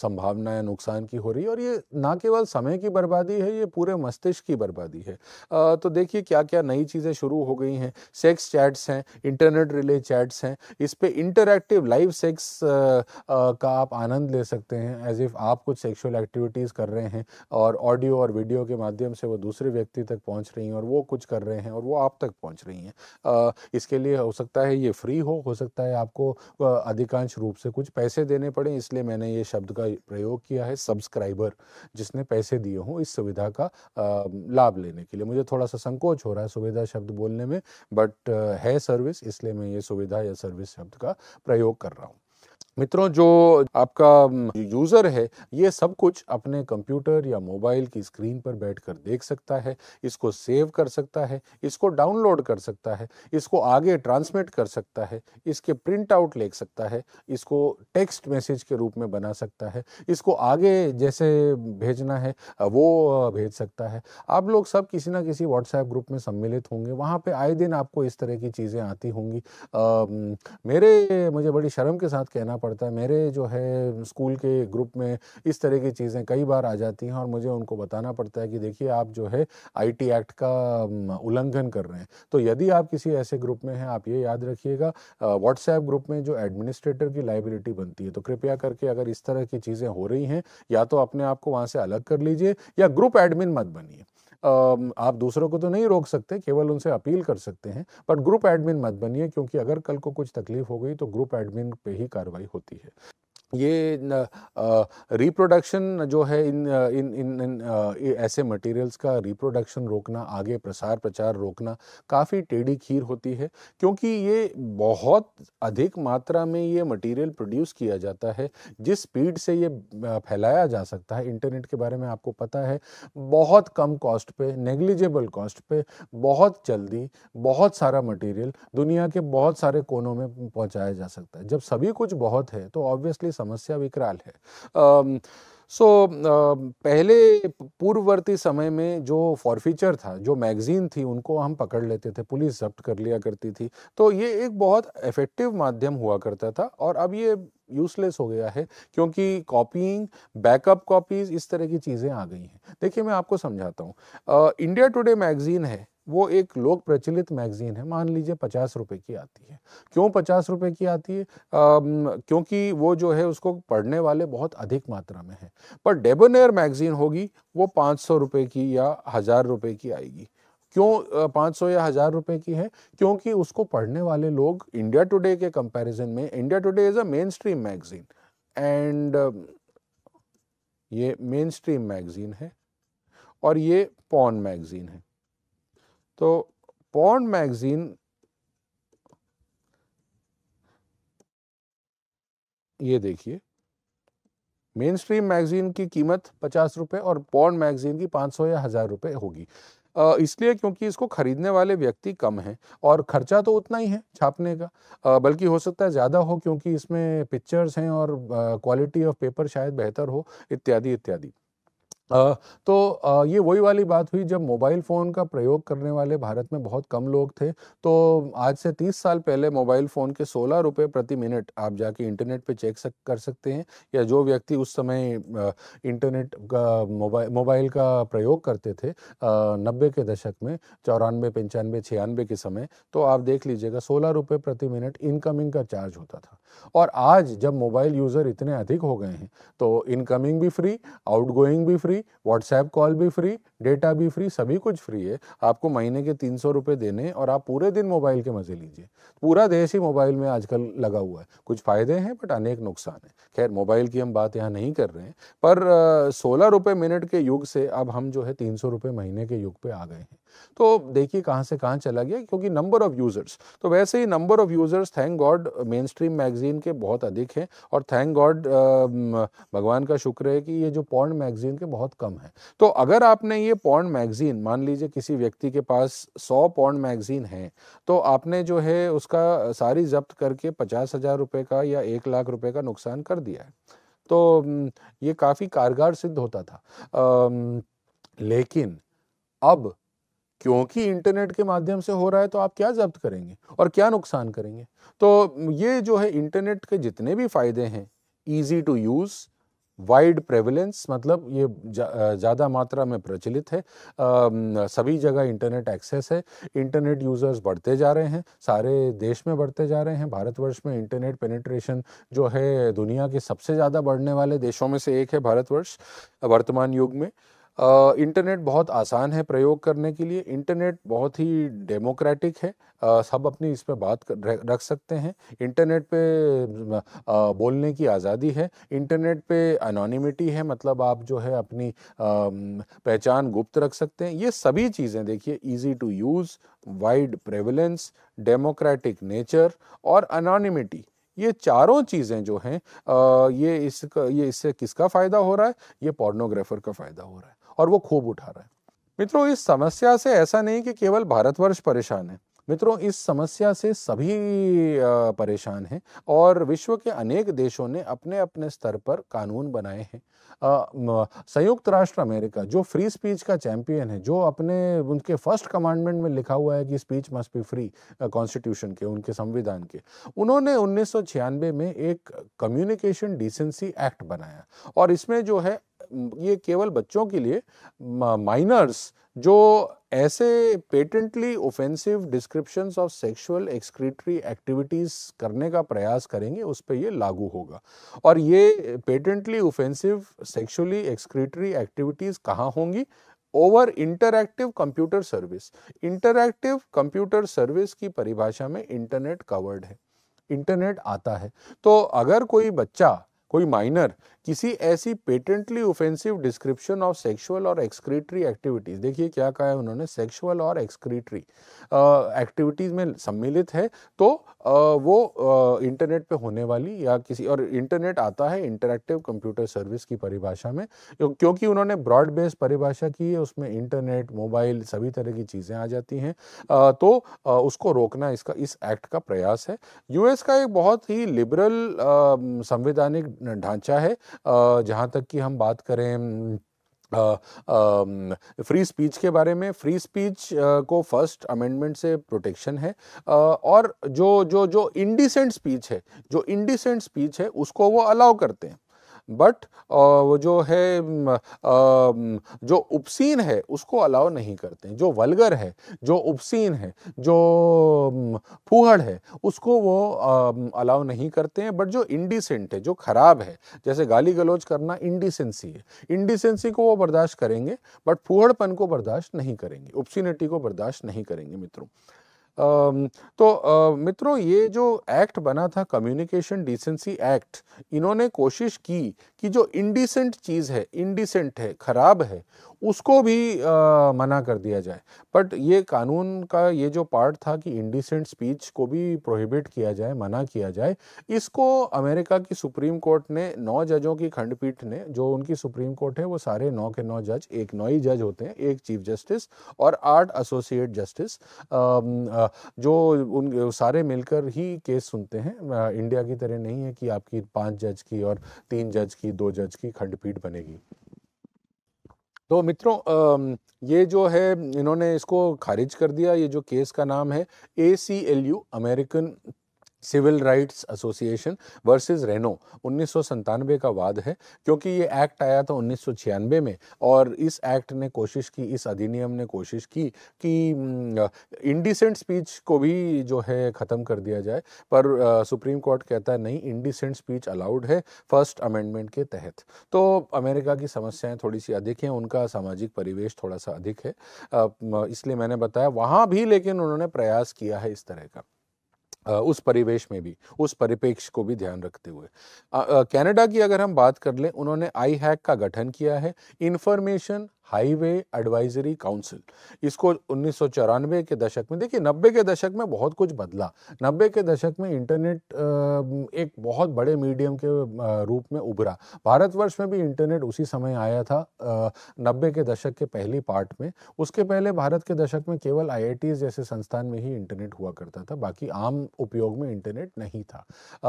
Speaker 1: संभावनाएं नुकसान की हो रही है और ये ना केवल समय की बर्बादी है ये पूरे मस्तिष्क की बर्बादी है आ, तो देखिए क्या क्या नई चीज़ें शुरू हो गई हैं सेक्स चैट्स हैं इंटरनेट रिले चैट्स हैं इस पर इंटरक्टिव लाइव सेक्स का आप आनंद ले सकते हैं एज इफ़ आप कुछ सेक्शुअल एक्टिविटीज़ कर रहे हैं और ऑडियो और वीडियो के माध्यम से वो दूसरे व्यक्ति तक पहुँच रही हैं और वो कुछ कर रहे हैं और वो आप तक पहुँच रही हैं इसके लिए हो सकता है ये फ्री हो हो सकता है आपको अधिकांश रूप से कुछ पैसे देने पड़े इसलिए मैंने ये शब्द का प्रयोग किया है सब्सक्राइबर जिसने पैसे दिए हों इस सुविधा का लाभ लेने के लिए मुझे थोड़ा सा संकोच हो रहा है सुविधा शब्द बोलने में बट है सर्विस इसलिए मैं ये सुविधा या सर्विस शब्द का प्रयोग कर रहा हूँ मित्रों जो आपका यूज़र है ये सब कुछ अपने कंप्यूटर या मोबाइल की स्क्रीन पर बैठकर देख सकता है इसको सेव कर सकता है इसको डाउनलोड कर सकता है इसको आगे ट्रांसमिट कर सकता है इसके प्रिंट आउट ले सकता है इसको टेक्स्ट मैसेज के रूप में बना सकता है इसको आगे जैसे भेजना है वो भेज सकता है आप लोग सब किसी ना किसी व्हाट्सएप ग्रुप में सम्मिलित होंगे वहाँ पर आए दिन आपको इस तरह की चीज़ें आती होंगी मेरे मुझे बड़ी शर्म के साथ कहना पड़ता है मेरे जो है स्कूल के ग्रुप में इस तरह की चीज़ें कई बार आ जाती हैं और मुझे उनको बताना पड़ता है कि देखिए आप जो है आईटी एक्ट का उल्लंघन कर रहे हैं तो यदि आप किसी ऐसे ग्रुप में हैं आप ये याद रखिएगा व्हाट्सएप ग्रुप में जो एडमिनिस्ट्रेटर की लाइबिलिटी बनती है तो कृपया करके अगर इस तरह की चीज़ें हो रही हैं या तो अपने आप को वहाँ से अलग कर लीजिए या ग्रुप एडमिन मत बनिए आप दूसरों को तो नहीं रोक सकते केवल उनसे अपील कर सकते हैं बट ग्रुप एडमिन मत बनिए क्योंकि अगर कल को कुछ तकलीफ हो गई तो ग्रुप एडमिन पे ही कार्रवाई होती है ये रिप्रोडक्शन जो है इन इन इन, इन ऐसे मटेरियल्स का रिप्रोडक्शन रोकना आगे प्रसार प्रचार रोकना काफ़ी टेढ़ी खीर होती है क्योंकि ये बहुत अधिक मात्रा में ये मटेरियल प्रोड्यूस किया जाता है जिस स्पीड से ये फैलाया जा सकता है इंटरनेट के बारे में आपको पता है बहुत कम कॉस्ट पे नेग्लिजेबल कॉस्ट पे बहुत जल्दी बहुत सारा मटेरियल दुनिया के बहुत सारे कोनों में पहुंचाया जा सकता है जब सभी कुछ बहुत है तो ऑब्वियसली समस्या विकराल है सो so, पहले पूर्ववर्ती समय में जो फॉरफीचर था जो मैगज़ीन थी उनको हम पकड़ लेते थे पुलिस जब्त कर लिया करती थी तो ये एक बहुत इफ़ेक्टिव माध्यम हुआ करता था और अब ये यूज़लेस हो गया है क्योंकि कॉपीइंग बैकअप कॉपीज़ इस तरह की चीज़ें आ गई हैं देखिए मैं आपको समझाता हूँ इंडिया टुडे मैगज़ीन है वो एक लोक प्रचलित मैगजीन है मान लीजिए पचास रुपए की आती है क्यों पचास रुपए की आती है आ, क्योंकि वो जो है उसको पढ़ने वाले बहुत अधिक मात्रा में है पर डेबोनेयर मैगजीन होगी वो पाँच सौ रुपये की या हज़ार रुपए की आएगी क्यों पाँच सौ या हज़ार रुपए की है क्योंकि उसको पढ़ने वाले लोग इंडिया टुडे के कंपैरिजन में India Today is a mainstream magazine and ये मेन स्ट्रीम मैगज़ीन है और ये पॉन मैगज़ीन है तो पॉन्ड मैगजीन ये देखिए मेन स्ट्रीम मैगजीन की कीमत पचास रुपए और पॉन्ड मैगजीन की पांच सौ या हज़ार रुपए होगी इसलिए क्योंकि इसको खरीदने वाले व्यक्ति कम हैं और खर्चा तो उतना ही है छापने का बल्कि हो सकता है ज़्यादा हो क्योंकि इसमें पिक्चर्स हैं और क्वालिटी ऑफ पेपर शायद बेहतर हो इत्यादि इत्यादि तो ये वही वाली बात हुई जब मोबाइल फ़ोन का प्रयोग करने वाले भारत में बहुत कम लोग थे तो आज से तीस साल पहले मोबाइल फ़ोन के सोलह रुपये प्रति मिनट आप जाके इंटरनेट पे चेक सक, कर सकते हैं या जो व्यक्ति उस समय इंटरनेट का मोबाइल मोबाइल का प्रयोग करते थे नब्बे के दशक में चौरानवे पंचानवे छियानवे के समय तो आप देख लीजिएगा सोलह रुपये प्रति मिनट इनकमिंग का चार्ज होता था और आज जब मोबाइल यूज़र इतने अधिक हो गए हैं तो इनकमिंग भी फ्री आउटगोइंग भी फ्री फ्री व्हाट्सएप कॉल भी फ्री डेटा भी फ्री सभी कुछ फ्री है आपको महीने के तीन सौ रुपये देने और आप पूरे दिन मोबाइल के मज़े लीजिए पूरा देश ही मोबाइल में आजकल लगा हुआ है कुछ फ़ायदे हैं बट अनेक नुकसान है खैर मोबाइल की हम बात यहाँ नहीं कर रहे हैं पर सोलह रुपये मिनट के युग से अब हम जो है तीन सौ रुपये महीने के युग पे आ गए हैं तो देखिए कहाँ से कहाँ चला गया क्योंकि नंबर ऑफ़ यूज़र्स तो वैसे ही number of users thank God mainstream magazine के बहुत अधिक हैं और थैंक गॉड भगवान का शुक्र है कि ये जो पॉन्ड मैगज़ीन के बहुत कम हैं तो अगर आपने ये पॉन्ड मैगज़ीन मान लीजिए किसी व्यक्ति के पास सौ पॉन्ड मैगज़ीन हैं तो आपने जो है उसका सारी जब्त करके पचास हज़ार रुपये का या एक लाख रुपये का नुकसान कर दिया है तो ये काफ़ी कारगर सिद्ध होता था आ, लेकिन अब क्योंकि इंटरनेट के माध्यम से हो रहा है तो आप क्या जब्त करेंगे और क्या नुकसान करेंगे तो ये जो है इंटरनेट के जितने भी फ़ायदे हैं easy to use wide prevalence मतलब ये ज़्यादा जा, मात्रा में प्रचलित है आ, सभी जगह इंटरनेट एक्सेस है इंटरनेट यूज़र्स बढ़ते जा रहे हैं सारे देश में बढ़ते जा रहे हैं भारतवर्ष में इंटरनेट पेनिट्रेशन जो है दुनिया के सबसे ज़्यादा बढ़ने वाले देशों में से एक है भारतवर्ष वर्तमान युग में इंटरनेट बहुत आसान है प्रयोग करने के लिए इंटरनेट बहुत ही डेमोक्रेटिक है आ, सब अपनी इस पर बात रख सकते हैं इंटरनेट पे आ, बोलने की आज़ादी है इंटरनेट पे अनोनिमिटी है मतलब आप जो है अपनी आ, पहचान गुप्त रख सकते हैं ये सभी चीज़ें देखिए easy to use wide prevalence democratic nature और अनोनिमिटी ये चारों चीज़ें जो हैं ये इसका ये इससे किसका फ़ायदा हो रहा है ये पोर्नोग्राफर का फ़ायदा हो रहा है और वो खूब उठा रहा है मित्रों इस समस्या से ऐसा नहीं कि केवल भारतवर्ष परेशान है मित्रों इस समस्या से सभी परेशान हैं और विश्व के अनेक देशों ने अपने अपने स्तर पर कानून बनाए हैं संयुक्त राष्ट्र अमेरिका जो फ्री स्पीच का चैंपियन है जो अपने उनके फर्स्ट कमांडमेंट में लिखा हुआ है कि speech must be free constitution के उनके संविधान के उन्होंने उन्नीस में एक कम्युनिकेशन डिसेंसी एक्ट बनाया और इसमें जो है ये केवल बच्चों के लिए माइनर्स जो ऐसे patently offensive description of sexual excretory activities करने का प्रयास करेंगे उस पर यह लागू होगा और ये patently offensive sexually excretory activities कहाँ होंगी over interactive computer service interactive computer service की परिभाषा में इंटरनेट कवर्ड है इंटरनेट आता है तो अगर कोई बच्चा कोई माइनर किसी ऐसी patently offensive description of sexual और एक्सक्रीटरी एक्टिविटीज़ देखिए क्या कहा है उन्होंने सेक्सुअल और एक्सक्रीटरी एक्टिविटीज़ में सम्मिलित है तो आ, वो इंटरनेट पे होने वाली या किसी और इंटरनेट आता है इंटरेक्टिव कंप्यूटर सर्विस की परिभाषा में क्योंकि उन्होंने ब्रॉड बेस्ड परिभाषा की है उसमें इंटरनेट मोबाइल सभी तरह की चीज़ें आ जाती हैं तो आ, उसको रोकना इसका इस एक्ट का प्रयास है यूएस का एक बहुत ही लिबरल संवैधानिक ढांचा है जहाँ तक कि हम बात करें फ्री स्पीच के बारे में फ्री स्पीच को फर्स्ट अमेंडमेंट से प्रोटेक्शन है और जो जो जो इंडिसेंट स्पीच है जो इंडिसेंट स्पीच है उसको वो अलाउ करते हैं बट वो जो है जो उपसीन है उसको अलाउ नहीं करते जो वलगर है जो उपसीन है जो फूहड़ है उसको वो अलाउ नहीं करते हैं बट जो इंडिसेंट है जो ख़राब है जैसे गाली गलौज करना इंडिसेंसी है इंडिसेंसी को वो बर्दाश्त करेंगे बट फूहड़पन को बर्दाश्त नहीं करेंगे उपसीनिटी को बर्दाश्त नहीं करेंगे मित्रों तो मित्रों ये जो एक्ट बना था कम्युनिकेशन डिसेंसी एक्ट इन्होंने कोशिश की कि जो इंडिसेंट चीज़ है इंडिसेंट है ख़राब है उसको भी आ, मना कर दिया जाए बट ये कानून का ये जो पार्ट था कि इंडिसेंट स्पीच को भी प्रोहिबिट किया जाए मना किया जाए इसको अमेरिका की सुप्रीम कोर्ट ने नौ जजों की खंडपीठ ने जो उनकी सुप्रीम कोर्ट है वो सारे नौ के नौ जज एक नौ ही जज होते हैं एक चीफ जस्टिस और आठ एसोसिएट जस्टिस जो उन सारे मिलकर ही केस सुनते हैं इंडिया की तरह नहीं है कि आपकी पाँच जज की और तीन जज की दो जज की खंडपीठ बनेगी तो मित्रों ये जो है इन्होंने इसको खारिज कर दिया ये जो केस का नाम है A C L U American civil rights association versus Reno उन्नीस का वाद है क्योंकि ये एक्ट आया था उन्नीस में और इस एक्ट ने कोशिश की इस अधिनियम ने कोशिश की कि इंडिसेंट स्पीच को भी जो है ख़त्म कर दिया जाए पर आ, सुप्रीम कोर्ट कहता है नहीं इंडिसेंट स्पीच अलाउड है फर्स्ट अमेंडमेंट के तहत तो अमेरिका की समस्याएं थोड़ी सी अधिक हैं उनका सामाजिक परिवेश थोड़ा सा अधिक है इसलिए मैंने बताया वहाँ भी लेकिन उन्होंने प्रयास किया है इस तरह का उस परिवेश में भी उस परिपेक्ष को भी ध्यान रखते हुए कनाडा की अगर हम बात कर लें उन्होंने आई हैक का गठन किया है इंफॉर्मेशन हाईवे एडवाइजरी काउंसिल इसको उन्नीस के दशक में देखिए नब्बे के दशक में बहुत कुछ बदला नब्बे के दशक में इंटरनेट एक बहुत बड़े मीडियम के रूप में उभरा भारतवर्ष में भी इंटरनेट उसी समय आया था नब्बे के दशक के पहली पार्ट में उसके पहले भारत के दशक में केवल आई जैसे संस्थान में ही इंटरनेट हुआ करता था बाकी आम उपयोग में इंटरनेट नहीं था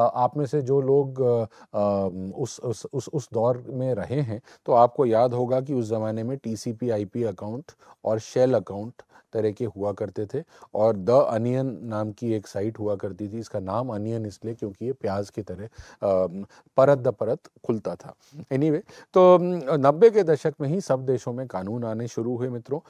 Speaker 1: आप में से जो लोग उस उस उस, उस दौर में रहे हैं तो आपको याद होगा कि उस ज़माने में T C P I P account और शेल अकाउंट तरह के हुआ करते थे और द अनियन नाम की एक साइट हुआ करती थी इसका नाम अनियन इसलिए क्योंकि ये प्याज की तरह परत द परत खुलता था एनी anyway, तो नब्बे के दशक में ही सब देशों में कानून आने शुरू हुए मित्रों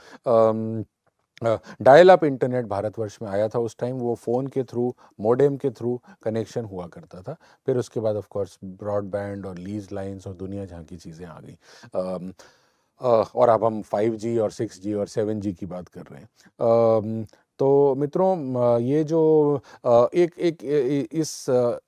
Speaker 1: डायल अप इंटरनेट भारतवर्ष में आया था उस टाइम वो फ़ोन के थ्रू मोडेम के थ्रू कनेक्शन हुआ करता था फिर उसके बाद ऑफ कोर्स ब्रॉडबैंड और लीज लाइंस और दुनिया जहाँ की चीज़ें आ गई और अब हम 5G और 6G और 7G की बात कर रहे हैं तो मित्रों ये जो एक एक इस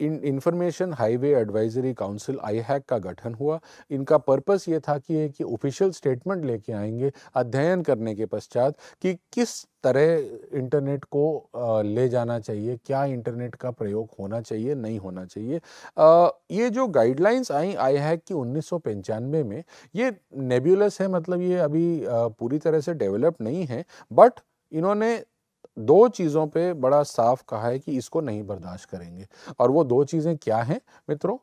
Speaker 1: information highway advisory council I HAC का गठन हुआ इनका पर्पस ये था कि कि ऑफिशियल स्टेटमेंट लेके आएंगे अध्ययन करने के पश्चात कि किस तरह इंटरनेट को ले जाना चाहिए क्या इंटरनेट का प्रयोग होना चाहिए नहीं होना चाहिए ये जो गाइडलाइंस आई आई हैक की उन्नीस में ये नेब्यूलस है मतलब ये अभी पूरी तरह से डेवलप नहीं है बट इन्होंने दो चीज़ों पे बड़ा साफ कहा है कि इसको नहीं बर्दाश्त करेंगे और वो दो चीज़ें क्या हैं मित्रों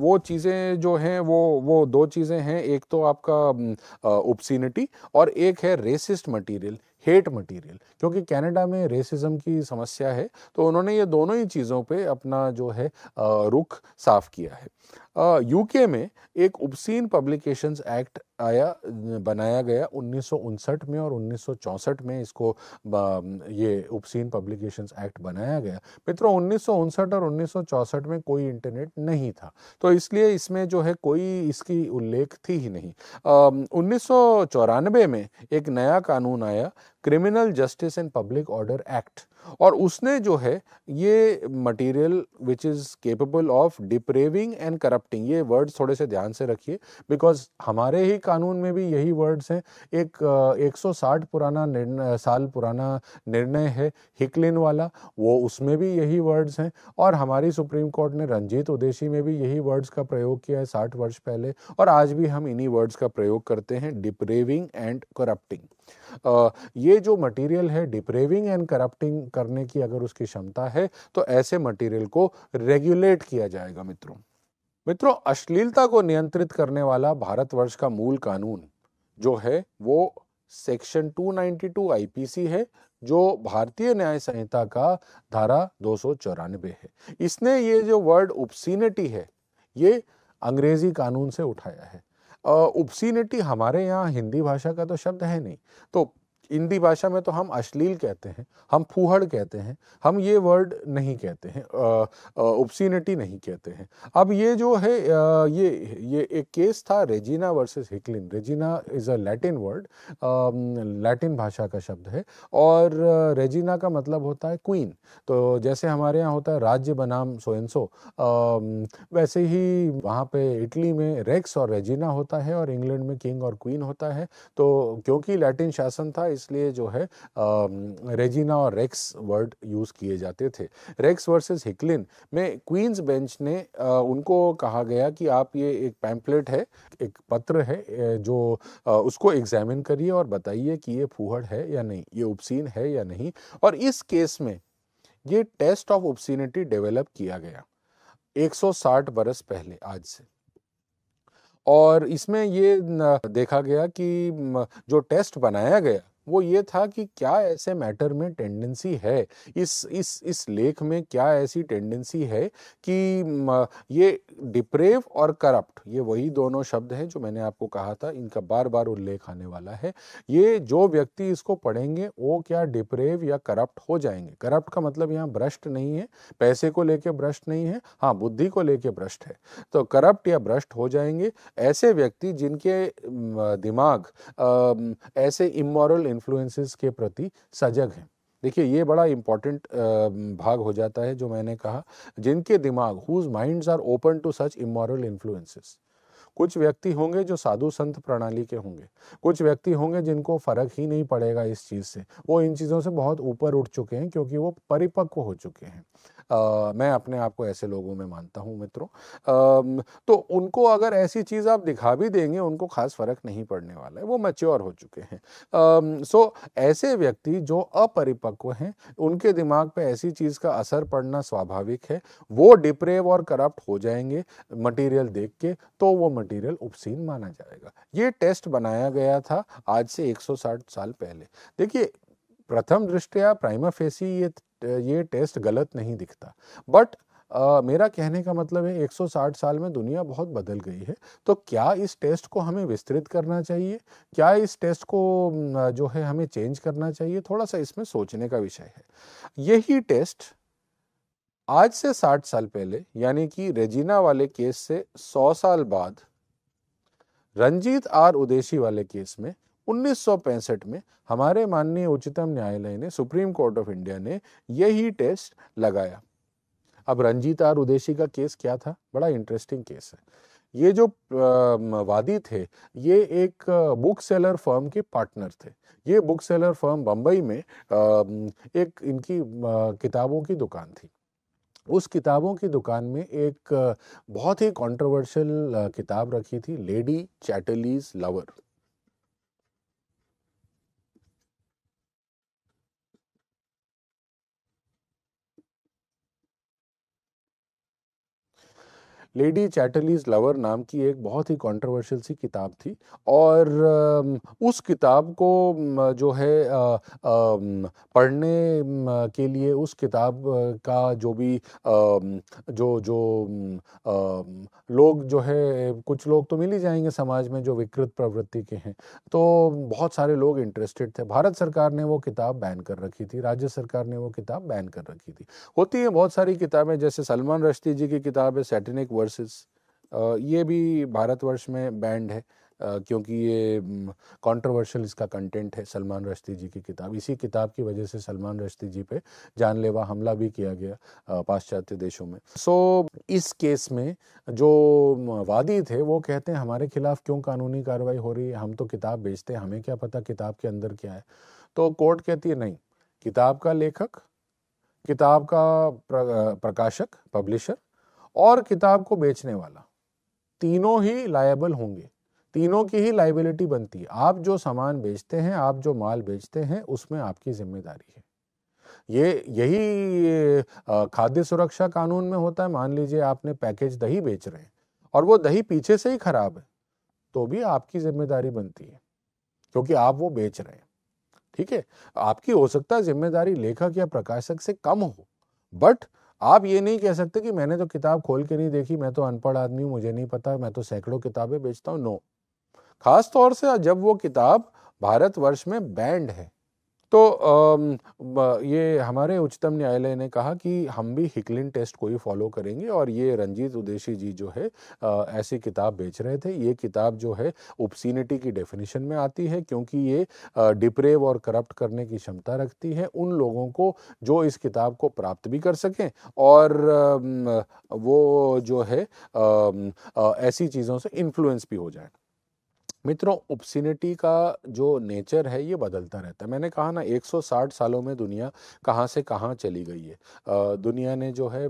Speaker 1: वो चीज़ें जो हैं वो वो दो चीज़ें हैं एक तो आपका ओपसिनिटी और एक है रेसिस्ट मटेरियल हेट मटेरियल क्योंकि कनाडा में रेसिज्म की समस्या है तो उन्होंने ये दोनों ही चीज़ों पे अपना जो है रुख साफ किया है यूके में एक उपसीन पब्लिकेशंस एक्ट आया बनाया गया उन्नीस में और उन्नीस में इसको ये उपसीन पब्लिकेशंस एक्ट बनाया गया मित्रों उन्नीस और उन्नीस में कोई इंटरनेट नहीं था तो इसलिए इसमें जो है कोई इसकी उल्लेख थी ही नहीं उन्नीस में एक नया कानून आया criminal justice and public order act और उसने जो है ये material which is capable of depraving and corrupting ये वर्ड्स थोड़े से ध्यान से रखिए बिकॉज हमारे ही कानून में भी यही वर्ड्स हैं एक 160 पुराना निर्णय साल पुराना निर्णय है हिकलिन वाला वो उसमें भी यही वर्ड्स हैं और हमारी सुप्रीम कोर्ट ने रंजीत उदेशी में भी यही वर्ड्स का प्रयोग किया है साठ वर्ष पहले और आज भी हम इन्हीं वर्ड्स का प्रयोग करते हैं डिप्रेविंग एंड करप्टिंग ये जो मटेरियल है डिप्रेविंग एंड करप्टिंग करने की अगर उसकी क्षमता है तो ऐसे मटेरियल को रेगुलेट किया जाएगा मित्रों मित्रों अश्लीलता को नियंत्रित करने वाला भारतवर्ष का मूल कानून जो है वो सेक्शन 292 आईपीसी है जो भारतीय न्याय संहिता का धारा दो है इसने ये जो वर्ड उपसीनिटी है ये अंग्रेजी कानून से उठाया है उपसीनेटी हमारे यहाँ हिंदी भाषा का तो शब्द है नहीं तो हिंदी भाषा में तो हम अश्लील कहते हैं हम फूहड़ कहते हैं हम ये वर्ड नहीं कहते हैं ओप्सिनिटी नहीं कहते हैं अब ये जो है आ, ये ये एक केस था Regina versus Hicklin Regina is a Latin word Latin भाषा का शब्द है और रेजिना का मतलब होता है क्वीन तो जैसे हमारे यहाँ होता है राज्य बनाम सोएनसो वैसे ही वहाँ पे इटली में रेक्स और रेजिना होता है और इंग्लैंड में किंग और क्वीन होता है तो क्योंकि लैटिन शासन था इसलिए जो है रेजिना और रेक्स वर्ड यूज़ किए जाते थे रेक्स वर्सेस हिकलिन में क्वींस बेंच ने उनको कहा गया कि आप ये एक पैम्पलेट है एक पत्र है जो उसको एग्जामिन करिए और बताइए कि ये फूहड़ है या नहीं ये उपसीन है या नहीं और इस केस में ये टेस्ट ऑफ ऑप्सिनिटी डेवलप किया गया 160 बरस पहले आज से और इसमें ये देखा गया कि जो टेस्ट बनाया गया वो ये था कि क्या ऐसे मैटर में टेंडेंसी है इस इस इस लेख में क्या ऐसी टेंडेंसी है कि ये डिप्रेव और करप्ट ये वही दोनों शब्द हैं जो मैंने आपको कहा था इनका बार बार उल्लेख आने वाला है ये जो व्यक्ति इसको पढ़ेंगे वो क्या डिप्रेव या करप्ट हो जाएंगे करप्ट का मतलब यहाँ भ्रष्ट नहीं है पैसे को लेके भ्रष्ट नहीं है हाँ बुद्धि को लेके भ्रष्ट है तो करप्ट या भ्रष्ट हो जाएंगे ऐसे व्यक्ति जिनके दिमाग ऐसे इमोरल इन्फ्लुएंसेस के प्रति सजग हैं देखिए ये बड़ा इम्पॉर्टेंट भाग हो जाता है जो मैंने कहा जिनके दिमाग whose minds are open to such immoral influences कुछ व्यक्ति होंगे जो साधु संत प्रणाली के होंगे कुछ व्यक्ति होंगे जिनको फर्क ही नहीं पड़ेगा इस चीज़ से वो इन चीज़ों से बहुत ऊपर उठ चुके हैं क्योंकि वो परिपक्व हो चुके हैं आ, मैं अपने आप को ऐसे लोगों में मानता हूँ मित्रों तो उनको अगर ऐसी चीज़ आप दिखा भी देंगे उनको खास फ़र्क नहीं पड़ने वाला है वो मैच्योर हो चुके हैं सो ऐसे व्यक्ति जो अपरिपक्व हैं उनके दिमाग पे ऐसी चीज़ का असर पड़ना स्वाभाविक है वो डिप्रेव और करप्ट हो जाएंगे मटेरियल देख के तो वो मटेरियल उपसीन माना जाएगा ये टेस्ट बनाया गया था आज से 160 साल पहले देखिए प्रथम दृष्टया प्राइमा फेसी ये ये टेस्ट गलत नहीं दिखता बट Uh, मेरा कहने का मतलब है 160 साल में दुनिया बहुत बदल गई है तो क्या इस टेस्ट को हमें विस्तृत करना चाहिए क्या इस टेस्ट को जो है हमें चेंज करना चाहिए थोड़ा सा इसमें सोचने का विषय है यही टेस्ट आज से 60 साल पहले यानी कि रेजिना वाले केस से 100 साल बाद रंजीत आर उदेशी वाले केस में उन्नीस में हमारे माननीय उच्चतम न्यायालय ने सुप्रीम कोर्ट ऑफ इंडिया ने यही टेस्ट लगाया अब रंजीत आर उदेशी का केस क्या था बड़ा इंटरेस्टिंग केस है ये जो वादी थे ये एक बुक सेलर फर्म के पार्टनर थे ये बुक सेलर फर्म बम्बई में एक इनकी किताबों की दुकान थी उस किताबों की दुकान में एक बहुत ही कंट्रोवर्शियल किताब रखी थी Lady Chatterley's Lover Lady Chatterley's Lover नाम की एक बहुत ही कंट्रोवर्शियल सी किताब थी और उस किताब को जो है पढ़ने के लिए उस किताब का जो भी जो जो लोग जो है कुछ लोग तो मिल ही जाएंगे समाज में जो विकृत प्रवृत्ति के हैं तो बहुत सारे लोग इंटरेस्टेड थे भारत सरकार ने वो किताब बैन कर रखी थी राज्य सरकार ने वो किताब बैन कर रखी थी होती है बहुत सारी किताबें जैसे सलमान रश्ती जी की किताब है सैटेनिक वर्ष वर्सेस ये भी भारतवर्ष में बैंड है क्योंकि ये कंट्रोवर्शियल इसका कंटेंट है सलमान रश्दी जी की किताब इसी किताब की वजह से सलमान रश्दी जी पे जानलेवा हमला भी किया गया पाश्चात्य देशों में सो so, इस केस में जो वादी थे वो कहते हैं हमारे खिलाफ क्यों कानूनी कार्रवाई हो रही है हम तो किताब बेचते हैं हमें क्या पता किताब के अंदर क्या है तो कोर्ट कहती है नहीं किताब का लेखक किताब का प्रकाशक पब्लिशर और किताब को बेचने वाला तीनों ही लायबल होंगे तीनों की ही लाइबिलिटी बनती है आप जो सामान बेचते हैं आप जो माल बेचते हैं उसमें आपकी जिम्मेदारी है ये यही खाद्य सुरक्षा कानून में होता है मान लीजिए आपने पैकेज दही बेच रहे हैं और वो दही पीछे से ही खराब है तो भी आपकी जिम्मेदारी बनती है क्योंकि आप वो बेच रहे हैं ठीक है आपकी हो सकता है जिम्मेदारी लेखक या प्रकाशक से कम हो बट आप ये नहीं कह सकते कि मैंने तो किताब खोल के नहीं देखी मैं तो अनपढ़ आदमी हूँ मुझे नहीं पता मैं तो सैकड़ों किताबें बेचता हूँ नो खास तौर से जब वो किताब भारतवर्ष में बैंड है तो ये हमारे उच्चतम न्यायालय ने कहा कि हम भी हिकलिन टेस्ट को ही फॉलो करेंगे और ये रंजीत उदेशी जी जो है ऐसी किताब बेच रहे थे ये किताब जो है उपसीनिटी की डेफिनेशन में आती है क्योंकि ये डिप्रेव और करप्ट करने की क्षमता रखती है उन लोगों को जो इस किताब को प्राप्त भी कर सकें और वो जो है ऐसी चीज़ों से इन्फ्लुएंस भी हो जाए मित्रों ऑप्सिनिटी का जो नेचर है ये बदलता रहता है मैंने कहा ना 160 सालों में दुनिया कहाँ से कहाँ चली गई है दुनिया ने जो है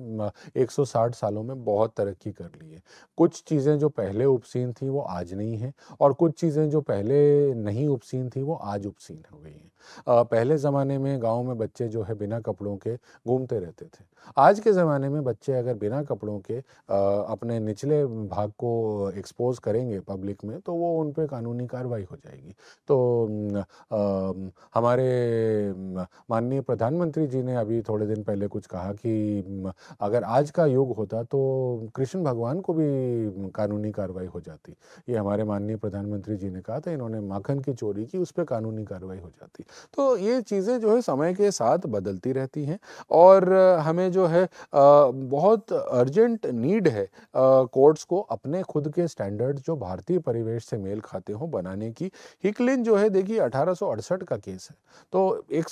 Speaker 1: 160 सालों में बहुत तरक्की कर ली है कुछ चीज़ें जो पहले उपसीन थी वो आज नहीं है और कुछ चीज़ें जो पहले नहीं उपसीन थी वो आज उपसीन हो गई हैं पहले ज़माने में गाँव में बच्चे जो है बिना कपड़ों के घूमते रहते थे आज के ज़माने में बच्चे अगर बिना कपड़ों के अपने निचले भाग को एक्सपोज करेंगे पब्लिक में तो वो उन पर कानूनी कार्रवाई हो जाएगी तो हमारे माननीय प्रधानमंत्री जी ने अभी थोड़े दिन पहले कुछ कहा कि अगर आज का युग होता तो कृष्ण भगवान को भी कानूनी कार्रवाई हो जाती ये हमारे माननीय प्रधानमंत्री जी ने कहा था इन्होंने माखन की चोरी की उस पर कानूनी कार्रवाई हो जाती तो ये चीज़ें जो है समय के साथ बदलती रहती हैं और हमें जो है बहुत अर्जेंट नीड है कोर्ट्स को अपने खुद के स्टैंडर्ड जो भारतीय परिवेश से मेल खाते हों बनाने की हिकलिन जो है देखिए अठारह का केस है तो एक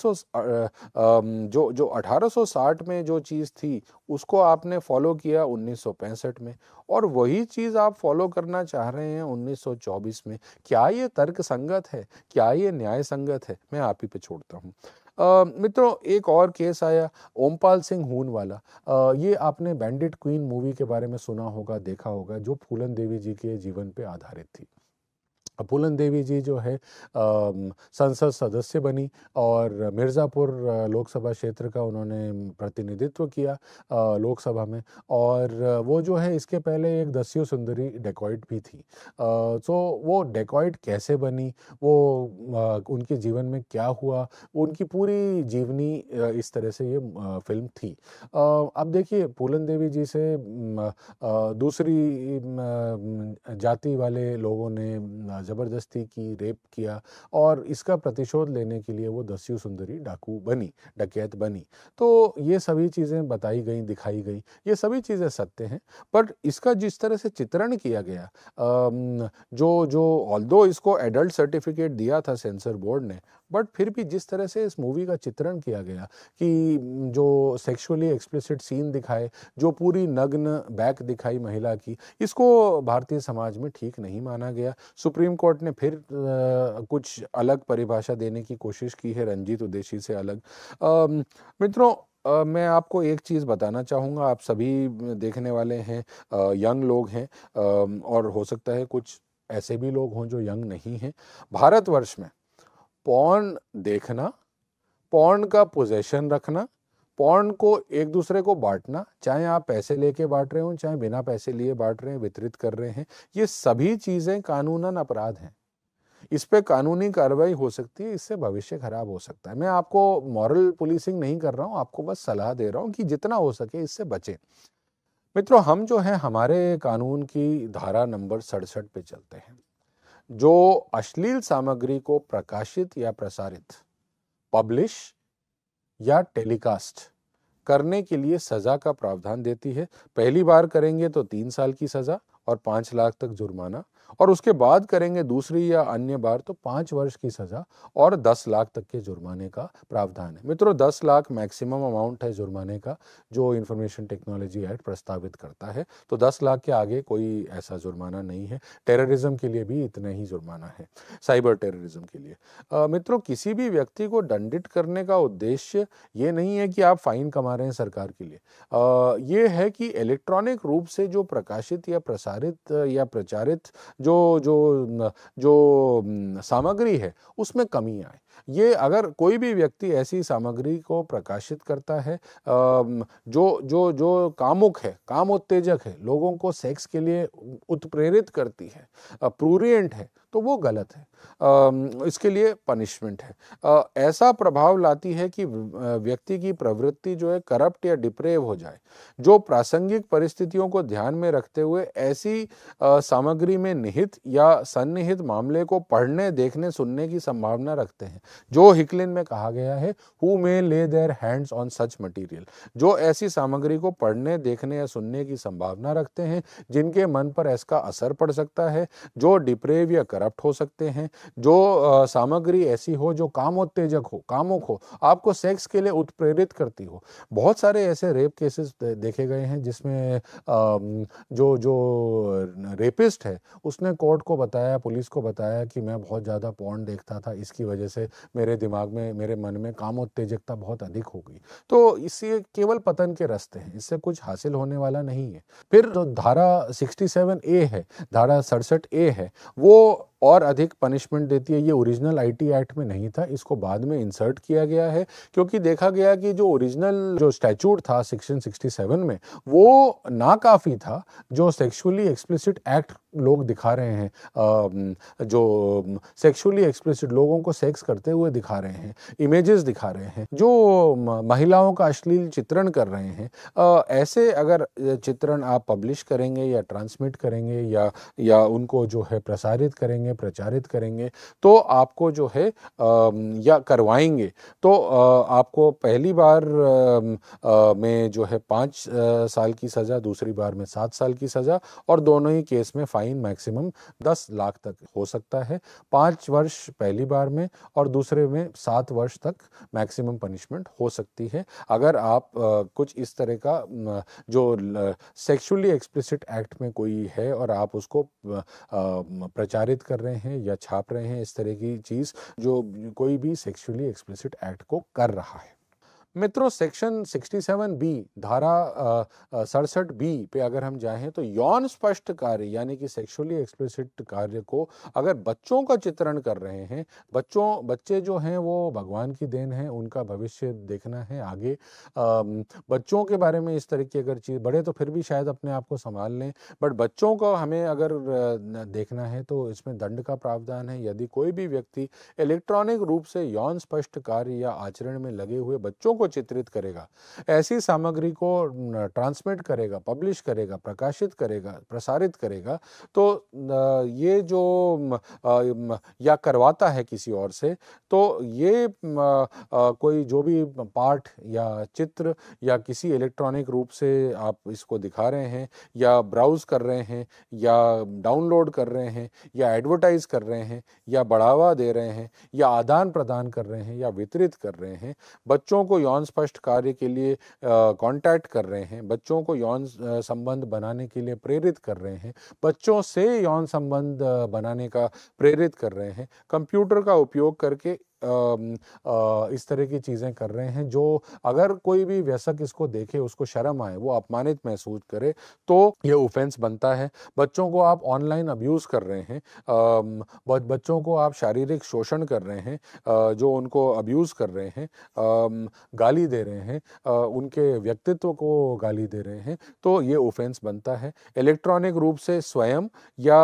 Speaker 1: जो जो 1860 में जो चीज़ थी उसको आपने फॉलो किया 1965 में और वही चीज़ आप फॉलो करना चाह रहे हैं 1924 में क्या ये तर्क संगत है क्या ये न्याय संगत है मैं आप आप ही पे छोड़ता हूँ मित्रों एक और केस आया ओमपाल सिंह हून वाला आ, ये आपने बैंडिट क्वीन मूवी के बारे में सुना होगा देखा होगा जो फूलन देवी जी के जीवन पे आधारित थी अपूलन देवी जी जो है संसद सदस्य बनी और मिर्ज़ापुर लोकसभा क्षेत्र का उन्होंने प्रतिनिधित्व किया लोकसभा में और वो जो है इसके पहले एक दस्यु सुंदरी डेकॉइट भी थी तो वो डेकॉइट कैसे बनी वो उनके जीवन में क्या हुआ उनकी पूरी जीवनी इस तरह से ये फिल्म थी अब देखिए पूलन देवी जी से दूसरी जाति वाले लोगों ने ज़बरदस्ती की रेप किया और इसका प्रतिशोध लेने के लिए वो दस्यु सुंदरी डाकू बनी डकैत बनी तो ये सभी चीज़ें बताई गई दिखाई गई ये सभी चीज़ें सत्य हैं बट इसका जिस तरह से चित्रण किया गया जो जो दो इसको एडल्ट सर्टिफिकेट दिया था सेंसर बोर्ड ने बट फिर भी जिस तरह से इस मूवी का चित्रण किया गया कि जो सेक्सुअली एक्सप्लिसिट सीन दिखाए जो पूरी नग्न बैक दिखाई महिला की इसको भारतीय समाज में ठीक नहीं माना गया सुप्रीम सुप्रीम कोर्ट ने फिर कुछ अलग परिभाषा देने की कोशिश की है रंजीत उदेशी से अलग मित्रों मैं आपको एक चीज़ बताना चाहूँगा आप सभी देखने वाले हैं यंग लोग हैं और हो सकता है कुछ ऐसे भी लोग हों जो यंग नहीं हैं भारतवर्ष में पौन देखना पौन का पोजेशन रखना पौन को एक दूसरे को बांटना चाहे आप पैसे लेके बांट रहे हो चाहे बिना पैसे लिए बांट रहे हैं वितरित कर रहे हैं ये सभी चीज़ें कानूनन अपराध हैं इस पर कानूनी कार्रवाई हो सकती है इससे भविष्य खराब हो सकता है मैं आपको मॉरल पुलिसिंग नहीं कर रहा हूँ आपको बस सलाह दे रहा हूँ कि जितना हो सके इससे बचें मित्रों हम जो है हमारे कानून की धारा नंबर सड़सठ पे चलते हैं जो अश्लील सामग्री को प्रकाशित या प्रसारित पब्लिश या टेलीकास्ट करने के लिए सज़ा का प्रावधान देती है पहली बार करेंगे तो तीन साल की सज़ा और पांच लाख तक जुर्माना और उसके बाद करेंगे दूसरी या अन्य बार तो पाँच वर्ष की सज़ा और दस लाख तक के जुर्माने का प्रावधान है मित्रों दस लाख मैक्सिमम अमाउंट है जुर्माने का जो इंफॉर्मेशन टेक्नोलॉजी एक्ट प्रस्तावित करता है तो दस लाख के आगे कोई ऐसा जुर्माना नहीं है टेररिज्म के लिए भी इतना ही जुर्माना है साइबर टेररिज्म के लिए मित्रों किसी भी व्यक्ति को दंडित करने का उद्देश्य ये नहीं है कि आप फाइन कमा रहे हैं सरकार के लिए यह ये है कि इलेक्ट्रॉनिक रूप से जो प्रकाशित या प्रसारित या प्रचारित जो जो जो सामग्री है उसमें कमी आए ये अगर कोई भी व्यक्ति ऐसी सामग्री को प्रकाशित करता है जो जो जो कामुक है कामोत्तेजक है लोगों को सेक्स के लिए उत्प्रेरित करती है प्रूरियंट है तो वो गलत है इसके लिए पनिशमेंट है ऐसा प्रभाव लाती है कि व्यक्ति की प्रवृत्ति जो है करप्ट या डिप्रेव हो जाए जो प्रासंगिक परिस्थितियों को ध्यान में रखते हुए ऐसी सामग्री में निहित या सन्निहित मामले को पढ़ने देखने सुनने की संभावना रखते हैं जो हिकलिन में कहा गया है who may lay their hands on such material जो ऐसी सामग्री को पढ़ने देखने या सुनने की संभावना रखते हैं जिनके मन पर इसका असर पड़ सकता है जो डिप्रेव या करप्ट हो सकते हैं जो आ, सामग्री ऐसी हो जो कामोत्तेजक हो कामुक हो आपको सेक्स के लिए उत्प्रेरित करती हो बहुत सारे ऐसे रेप केसेस देखे गए हैं जिसमें आ, जो जो रेपिस्ट है उसने कोर्ट को बताया पुलिस को बताया कि मैं बहुत ज़्यादा पॉन्ड देखता था इसकी वजह से मेरे दिमाग में मेरे मन में काम उत्तेजकता बहुत अधिक हो गई तो इससे केवल पतन के रास्ते हैं इससे कुछ हासिल होने वाला नहीं है फिर जो धारा सेवन ए है धारा सड़सठ ए है वो और अधिक पनिशमेंट देती है ये ओरिजिनल आईटी एक्ट में नहीं था इसको बाद में इंसर्ट किया गया है क्योंकि देखा गया कि जो ओरिजिनल जो स्टैचूट था सेक्शन 67 में वो नाकाफ़ी था जो सेक्सुअली एक्सप्लिसिट एक्ट लोग दिखा रहे हैं जो सेक्सुअली एक्सप्लिसिट लोगों को सेक्स करते हुए दिखा रहे हैं इमेजेस दिखा रहे हैं जो महिलाओं का अश्लील चित्रण कर रहे हैं ऐसे अगर चित्रण आप पब्लिश करेंगे या ट्रांसमिट करेंगे या या उनको जो है प्रसारित करेंगे प्रचारित करेंगे तो आपको जो है या करवाएंगे तो आपको पहली बार में जो है पाँच साल की सज़ा दूसरी बार में सात साल की सज़ा और दोनों ही केस में फ़ाइन मैक्सिमम दस लाख तक हो सकता है पाँच वर्ष पहली बार में और दूसरे में सात वर्ष तक मैक्सिमम पनिशमेंट हो सकती है अगर आप कुछ इस तरह का जो सेक्सुअली एक्सप्लिसिट एक्ट में कोई है और आप उसको प्रचारित कर रहे हैं या छाप रहे हैं इस तरह की चीज़ जो कोई भी सेक्सुअली एक्सप्लिसिट एक्ट को कर रहा है मित्रों सेक्शन 67 बी धारा सड़सठ बी पे अगर हम जाएं तो यौन स्पष्ट कार्य यानी कि सेक्सुअली एक्सप्लिसिट कार्य को अगर बच्चों का चित्रण कर रहे हैं बच्चों बच्चे जो हैं वो भगवान की देन है उनका भविष्य देखना है आगे आ, बच्चों के बारे में इस तरह की अगर चीज़ बड़े तो फिर भी शायद अपने आप को संभाल लें बट बच्चों को हमें अगर देखना है तो इसमें दंड का प्रावधान है यदि कोई भी व्यक्ति इलेक्ट्रॉनिक रूप से यौन स्पष्ट कार्य या आचरण में लगे हुए बच्चों को को चित्रित करेगा ऐसी सामग्री को ट्रांसमिट करेगा पब्लिश करेगा प्रकाशित करेगा प्रसारित करेगा तो ये जो या करवाता है किसी और से तो ये कोई जो भी पाठ या चित्र या किसी इलेक्ट्रॉनिक रूप से आप इसको दिखा रहे हैं या ब्राउज़ कर रहे हैं या डाउनलोड कर रहे हैं या एडवर्टाइज़ कर रहे हैं या बढ़ावा दे रहे हैं या आदान प्रदान कर रहे हैं या वितरित कर रहे हैं बच्चों को यौन यौन स्पष्ट कार्य के लिए कांटेक्ट कर रहे हैं बच्चों को यौन संबंध बनाने के लिए प्रेरित कर रहे हैं बच्चों से यौन संबंध बनाने का प्रेरित कर रहे हैं कंप्यूटर का उपयोग करके इस तरह की चीज़ें कर रहे हैं जो अगर कोई भी व्यसक इसको देखे उसको शर्म आए वो अपमानित महसूस करे तो ये ओफेंस बनता है बच्चों को आप ऑनलाइन अब्यूज़ कर रहे हैं बच्चों को आप शारीरिक शोषण कर रहे हैं जो उनको अब्यूज़ कर रहे हैं गाली दे रहे हैं उनके व्यक्तित्व को गाली दे रहे हैं तो ये ओफेंस बनता है इलेक्ट्रॉनिक रूप से स्वयं या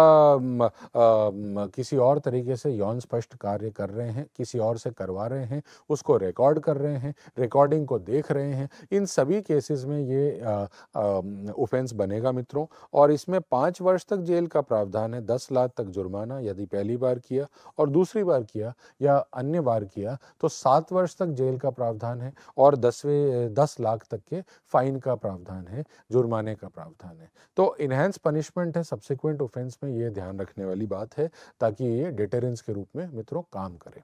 Speaker 1: किसी और तरीके से यौन स्पष्ट कार्य कर रहे हैं किसी और दौर से करवा रहे हैं उसको रिकॉर्ड कर रहे हैं रिकॉर्डिंग को देख रहे हैं इन सभी केसेस में ये ऑफेंस बनेगा मित्रों और इसमें पाँच वर्ष तक जेल का प्रावधान है दस लाख तक जुर्माना यदि पहली बार किया और दूसरी बार किया या अन्य बार किया तो सात वर्ष तक जेल का प्रावधान है और दसवें दस लाख तक के फाइन का प्रावधान है जुर्माने का प्रावधान है तो इनहेंस पनिशमेंट है सब्सिक्वेंट ऑफेंस में ये ध्यान रखने वाली बात है ताकि ये डिटेरेंस के रूप में मित्रों काम करें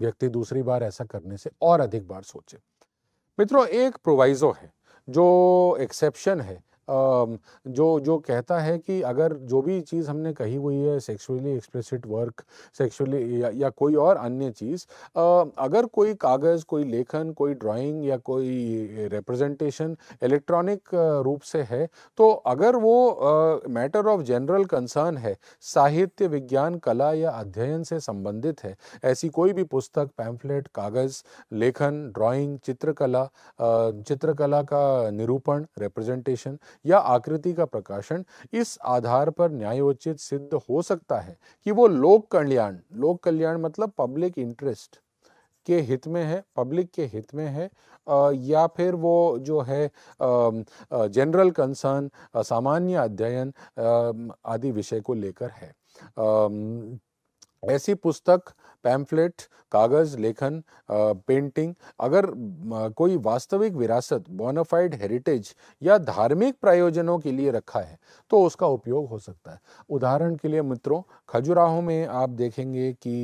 Speaker 1: व्यक्ति दूसरी बार ऐसा करने से और अधिक बार सोचे मित्रों एक प्रोवाइजो है जो एक्सेप्शन है जो जो कहता है कि अगर जो भी चीज़ हमने कही हुई है सेक्सुअली एक्सप्लिसिट वर्क सेक्सुअली या, कोई और अन्य चीज़ अगर कोई कागज़ कोई लेखन कोई ड्राइंग या कोई रिप्रेजेंटेशन इलेक्ट्रॉनिक रूप से है तो अगर वो मैटर ऑफ जनरल कंसर्न है साहित्य विज्ञान कला या अध्ययन से संबंधित है ऐसी कोई भी पुस्तक पैम्फलेट कागज़ लेखन ड्राइंग चित्रकला चित्रकला का निरूपण रिप्रेजेंटेशन या आकृति का प्रकाशन इस आधार पर न्यायोचित सिद्ध हो सकता है कि वो लोक कल्याण लोक कल्याण मतलब पब्लिक इंटरेस्ट के हित में है पब्लिक के हित में है या फिर वो जो है जनरल कंसर्न सामान्य अध्ययन आदि विषय को लेकर है ऐसी पुस्तक पैम्फलेट कागज़ लेखन पेंटिंग अगर कोई वास्तविक विरासत बोनाफाइड हेरिटेज या धार्मिक प्रायोजनों के लिए रखा है तो उसका उपयोग हो सकता है उदाहरण के लिए मित्रों खजुराहो में आप देखेंगे कि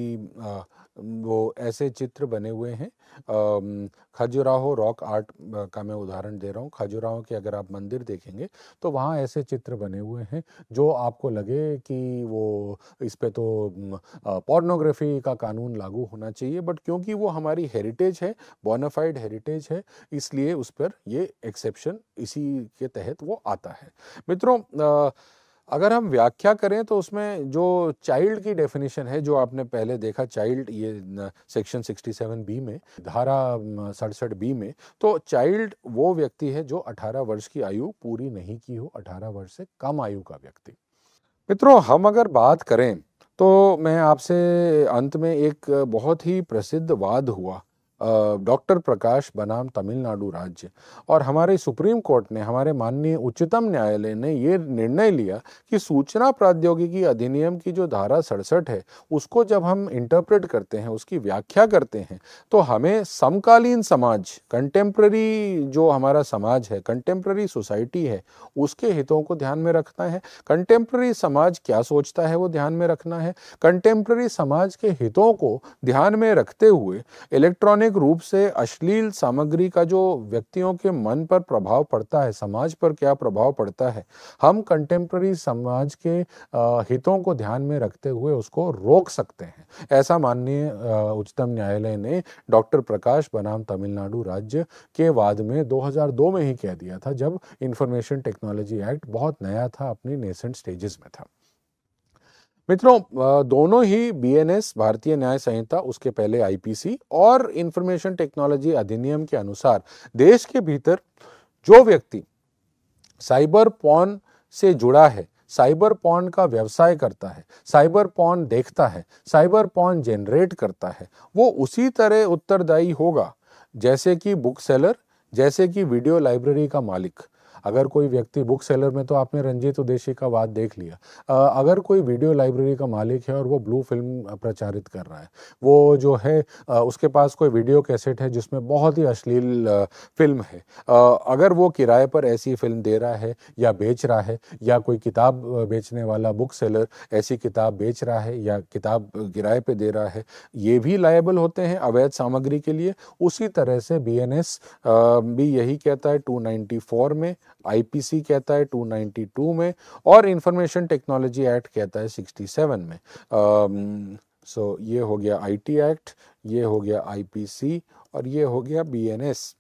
Speaker 1: वो ऐसे चित्र बने हुए हैं खजुराहो रॉक आर्ट का मैं उदाहरण दे रहा हूँ खजुराहो के अगर आप मंदिर देखेंगे तो वहाँ ऐसे चित्र बने हुए हैं जो आपको लगे कि वो इस पर तो पॉर्नोग्राफी का कानून लागू होना चाहिए बट क्योंकि वो हमारी हेरिटेज है बोनाफाइड हेरिटेज है इसलिए उस पर ये एक्सेप्शन इसी के तहत वो आता है मित्रों अगर हम व्याख्या करें तो उसमें जो चाइल्ड की डेफिनेशन है जो आपने पहले देखा चाइल्ड ये सेक्शन 67 बी में धारा सड़सठ बी में तो चाइल्ड वो व्यक्ति है जो 18 वर्ष की आयु पूरी नहीं की हो 18 वर्ष से कम आयु का व्यक्ति मित्रों हम अगर बात करें तो मैं आपसे अंत में एक बहुत ही प्रसिद्ध वाद हुआ डॉक्टर प्रकाश बनाम तमिलनाडु राज्य और हमारे सुप्रीम कोर्ट ने हमारे माननीय उच्चतम न्यायालय ने ये निर्णय लिया कि सूचना प्रौद्योगिकी अधिनियम की जो धारा सड़सठ है उसको जब हम इंटरप्रेट करते हैं उसकी व्याख्या करते हैं तो हमें समकालीन समाज कंटेम्प्रेरी जो हमारा समाज है कंटेम्प्रेरी सोसाइटी है उसके हितों को ध्यान में रखना है कंटेम्प्रेरी समाज क्या सोचता है वो ध्यान में रखना है कंटेम्प्रेरी समाज के हितों को ध्यान में रखते हुए इलेक्ट्रॉनिक स्वाभाविक रूप से अश्लील सामग्री का जो व्यक्तियों के मन पर प्रभाव पड़ता है समाज पर क्या प्रभाव पड़ता है हम कंटेम्प्रेरी समाज के हितों को ध्यान में रखते हुए उसको रोक सकते हैं ऐसा माननीय उच्चतम न्यायालय ने डॉक्टर प्रकाश बनाम तमिलनाडु राज्य के वाद में 2002 में ही कह दिया था जब इंफॉर्मेशन टेक्नोलॉजी एक्ट बहुत नया था अपनी नेसेंट स्टेजेस में था मित्रों दोनों ही बीएनएस भारतीय न्याय संहिता उसके पहले आईपीसी और इंफॉर्मेशन टेक्नोलॉजी अधिनियम के अनुसार देश के भीतर जो व्यक्ति साइबर पॉन से जुड़ा है साइबर पॉन का व्यवसाय करता है साइबर पॉन देखता है साइबर पॉन जनरेट करता है वो उसी तरह उत्तरदायी होगा जैसे कि बुक सेलर जैसे कि वीडियो लाइब्रेरी का मालिक अगर कोई व्यक्ति बुक सेलर में तो आपने रंजीत उदेशी का वाद देख लिया आ, अगर कोई वीडियो लाइब्रेरी का मालिक है और वो ब्लू फिल्म प्रचारित कर रहा है वो जो है आ, उसके पास कोई वीडियो कैसेट है जिसमें बहुत ही अश्लील फिल्म है आ, अगर वो किराए पर ऐसी फिल्म दे रहा है या बेच रहा है या कोई किताब बेचने वाला बुक सेलर ऐसी किताब बेच रहा है या किताब किराए पर दे रहा है ये भी लाइबल होते हैं अवैध सामग्री के लिए उसी तरह से बी एन एस भी यही कहता है 294 में आईपीसी कहता है 292 में और इंफॉर्मेशन टेक्नोलॉजी एक्ट कहता है 67 में सो so, ये हो गया आईटी एक्ट ये हो गया आईपीसी और ये हो गया बीएनएस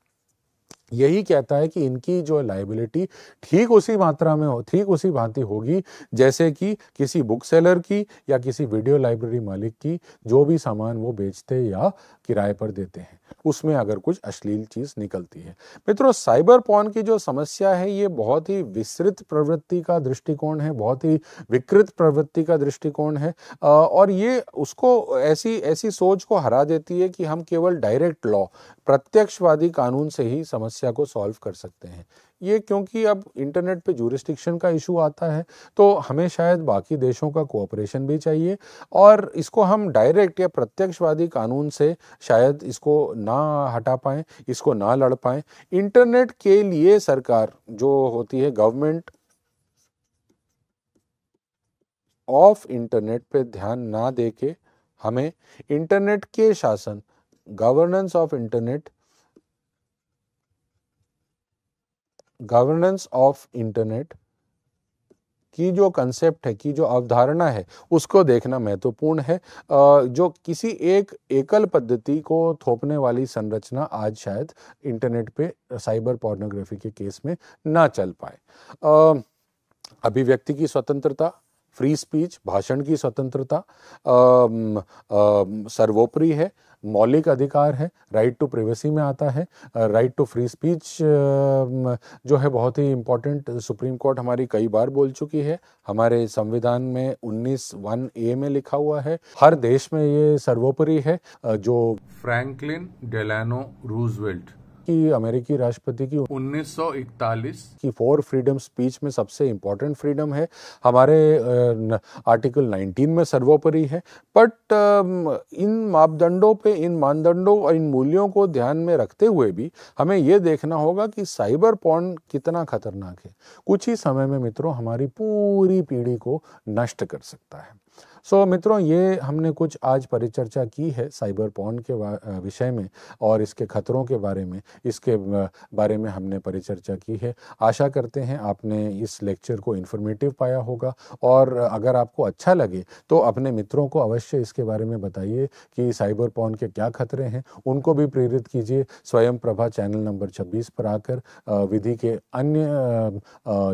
Speaker 1: यही कहता है कि इनकी जो लाइबिलिटी ठीक उसी मात्रा में हो ठीक उसी भांति होगी जैसे कि किसी बुक सेलर की या किसी वीडियो लाइब्रेरी मालिक की जो भी सामान वो बेचते या किराए पर देते हैं उसमें अगर कुछ अश्लील चीज़ निकलती है मित्रों साइबर पॉन की जो समस्या है ये बहुत ही विस्तृत प्रवृत्ति का दृष्टिकोण है बहुत ही विकृत प्रवृत्ति का दृष्टिकोण है और ये उसको ऐसी ऐसी सोच को हरा देती है कि हम केवल डायरेक्ट लॉ प्रत्यक्षवादी कानून से ही समस्या समस्या को सॉल्व कर सकते हैं ये क्योंकि अब इंटरनेट पे जूरिस्टिक्शन का इशू आता है तो हमें शायद बाकी देशों का कोऑपरेशन भी चाहिए और इसको हम डायरेक्ट या प्रत्यक्षवादी कानून से शायद इसको ना हटा पाएँ इसको ना लड़ पाएँ इंटरनेट के लिए सरकार जो होती है गवर्नमेंट ऑफ इंटरनेट पे ध्यान ना देके हमें इंटरनेट के शासन governance of internet governance of internet की जो कंसेप्ट है की जो अवधारणा है उसको देखना महत्वपूर्ण है जो किसी एक एकल पद्धति को थोपने वाली संरचना आज शायद इंटरनेट पे साइबर पोर्नोग्राफी के केस में ना चल पाए अभिव्यक्ति की स्वतंत्रता फ्री स्पीच भाषण की स्वतंत्रता सर्वोपरि है मौलिक अधिकार है राइट टू प्रिवेसी में आता है राइट टू फ्री स्पीच जो है बहुत ही इम्पोर्टेंट सुप्रीम कोर्ट हमारी कई बार बोल चुकी है हमारे संविधान में उन्नीस वन ए में लिखा हुआ है हर देश में ये सर्वोपरि है जो फ्रैंकलिन डेलानो रूजवेल्ट कि अमेरिकी राष्ट्रपति की 1941 की फोर फ्रीडम स्पीच में सबसे इम्पोर्टेंट फ्रीडम है हमारे आर्टिकल 19 में सर्वोपरि है बट इन मापदंडों पे इन मानदंडों और इन मूल्यों को ध्यान में रखते हुए भी हमें ये देखना होगा कि साइबर पॉन कितना खतरनाक है कुछ ही समय में मित्रों हमारी पूरी पीढ़ी को नष्ट कर सकता है सो so, मित्रों ये हमने कुछ आज परिचर्चा की है साइबर पॉन के विषय में और इसके खतरों के बारे में इसके बारे में हमने परिचर्चा की है आशा करते हैं आपने इस लेक्चर को इन्फॉर्मेटिव पाया होगा और अगर आपको अच्छा लगे तो अपने मित्रों को अवश्य इसके बारे में बताइए कि साइबर पॉन के क्या खतरे हैं उनको भी प्रेरित कीजिए स्वयं प्रभा चैनल नंबर छब्बीस पर आकर विधि के अन्य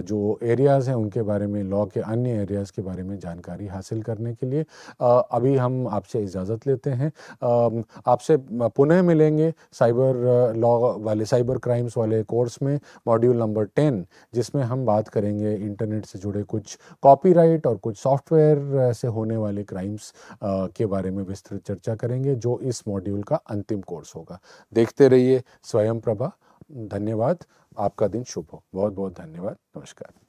Speaker 1: जो एरियाज़ हैं उनके बारे में लॉ के अन्य एरियाज़ के बारे में जानकारी हासिल कर करने के लिए अभी हम आपसे इजाज़त लेते हैं आपसे पुनः मिलेंगे साइबर लॉ वाले साइबर क्राइम्स वाले कोर्स में मॉड्यूल नंबर टेन जिसमें हम बात करेंगे इंटरनेट से जुड़े कुछ कॉपीराइट और कुछ सॉफ्टवेयर से होने वाले क्राइम्स के बारे में विस्तृत चर्चा करेंगे जो इस मॉड्यूल का अंतिम कोर्स होगा देखते रहिए स्वयं प्रभा धन्यवाद आपका दिन शुभ हो बहुत बहुत धन्यवाद नमस्कार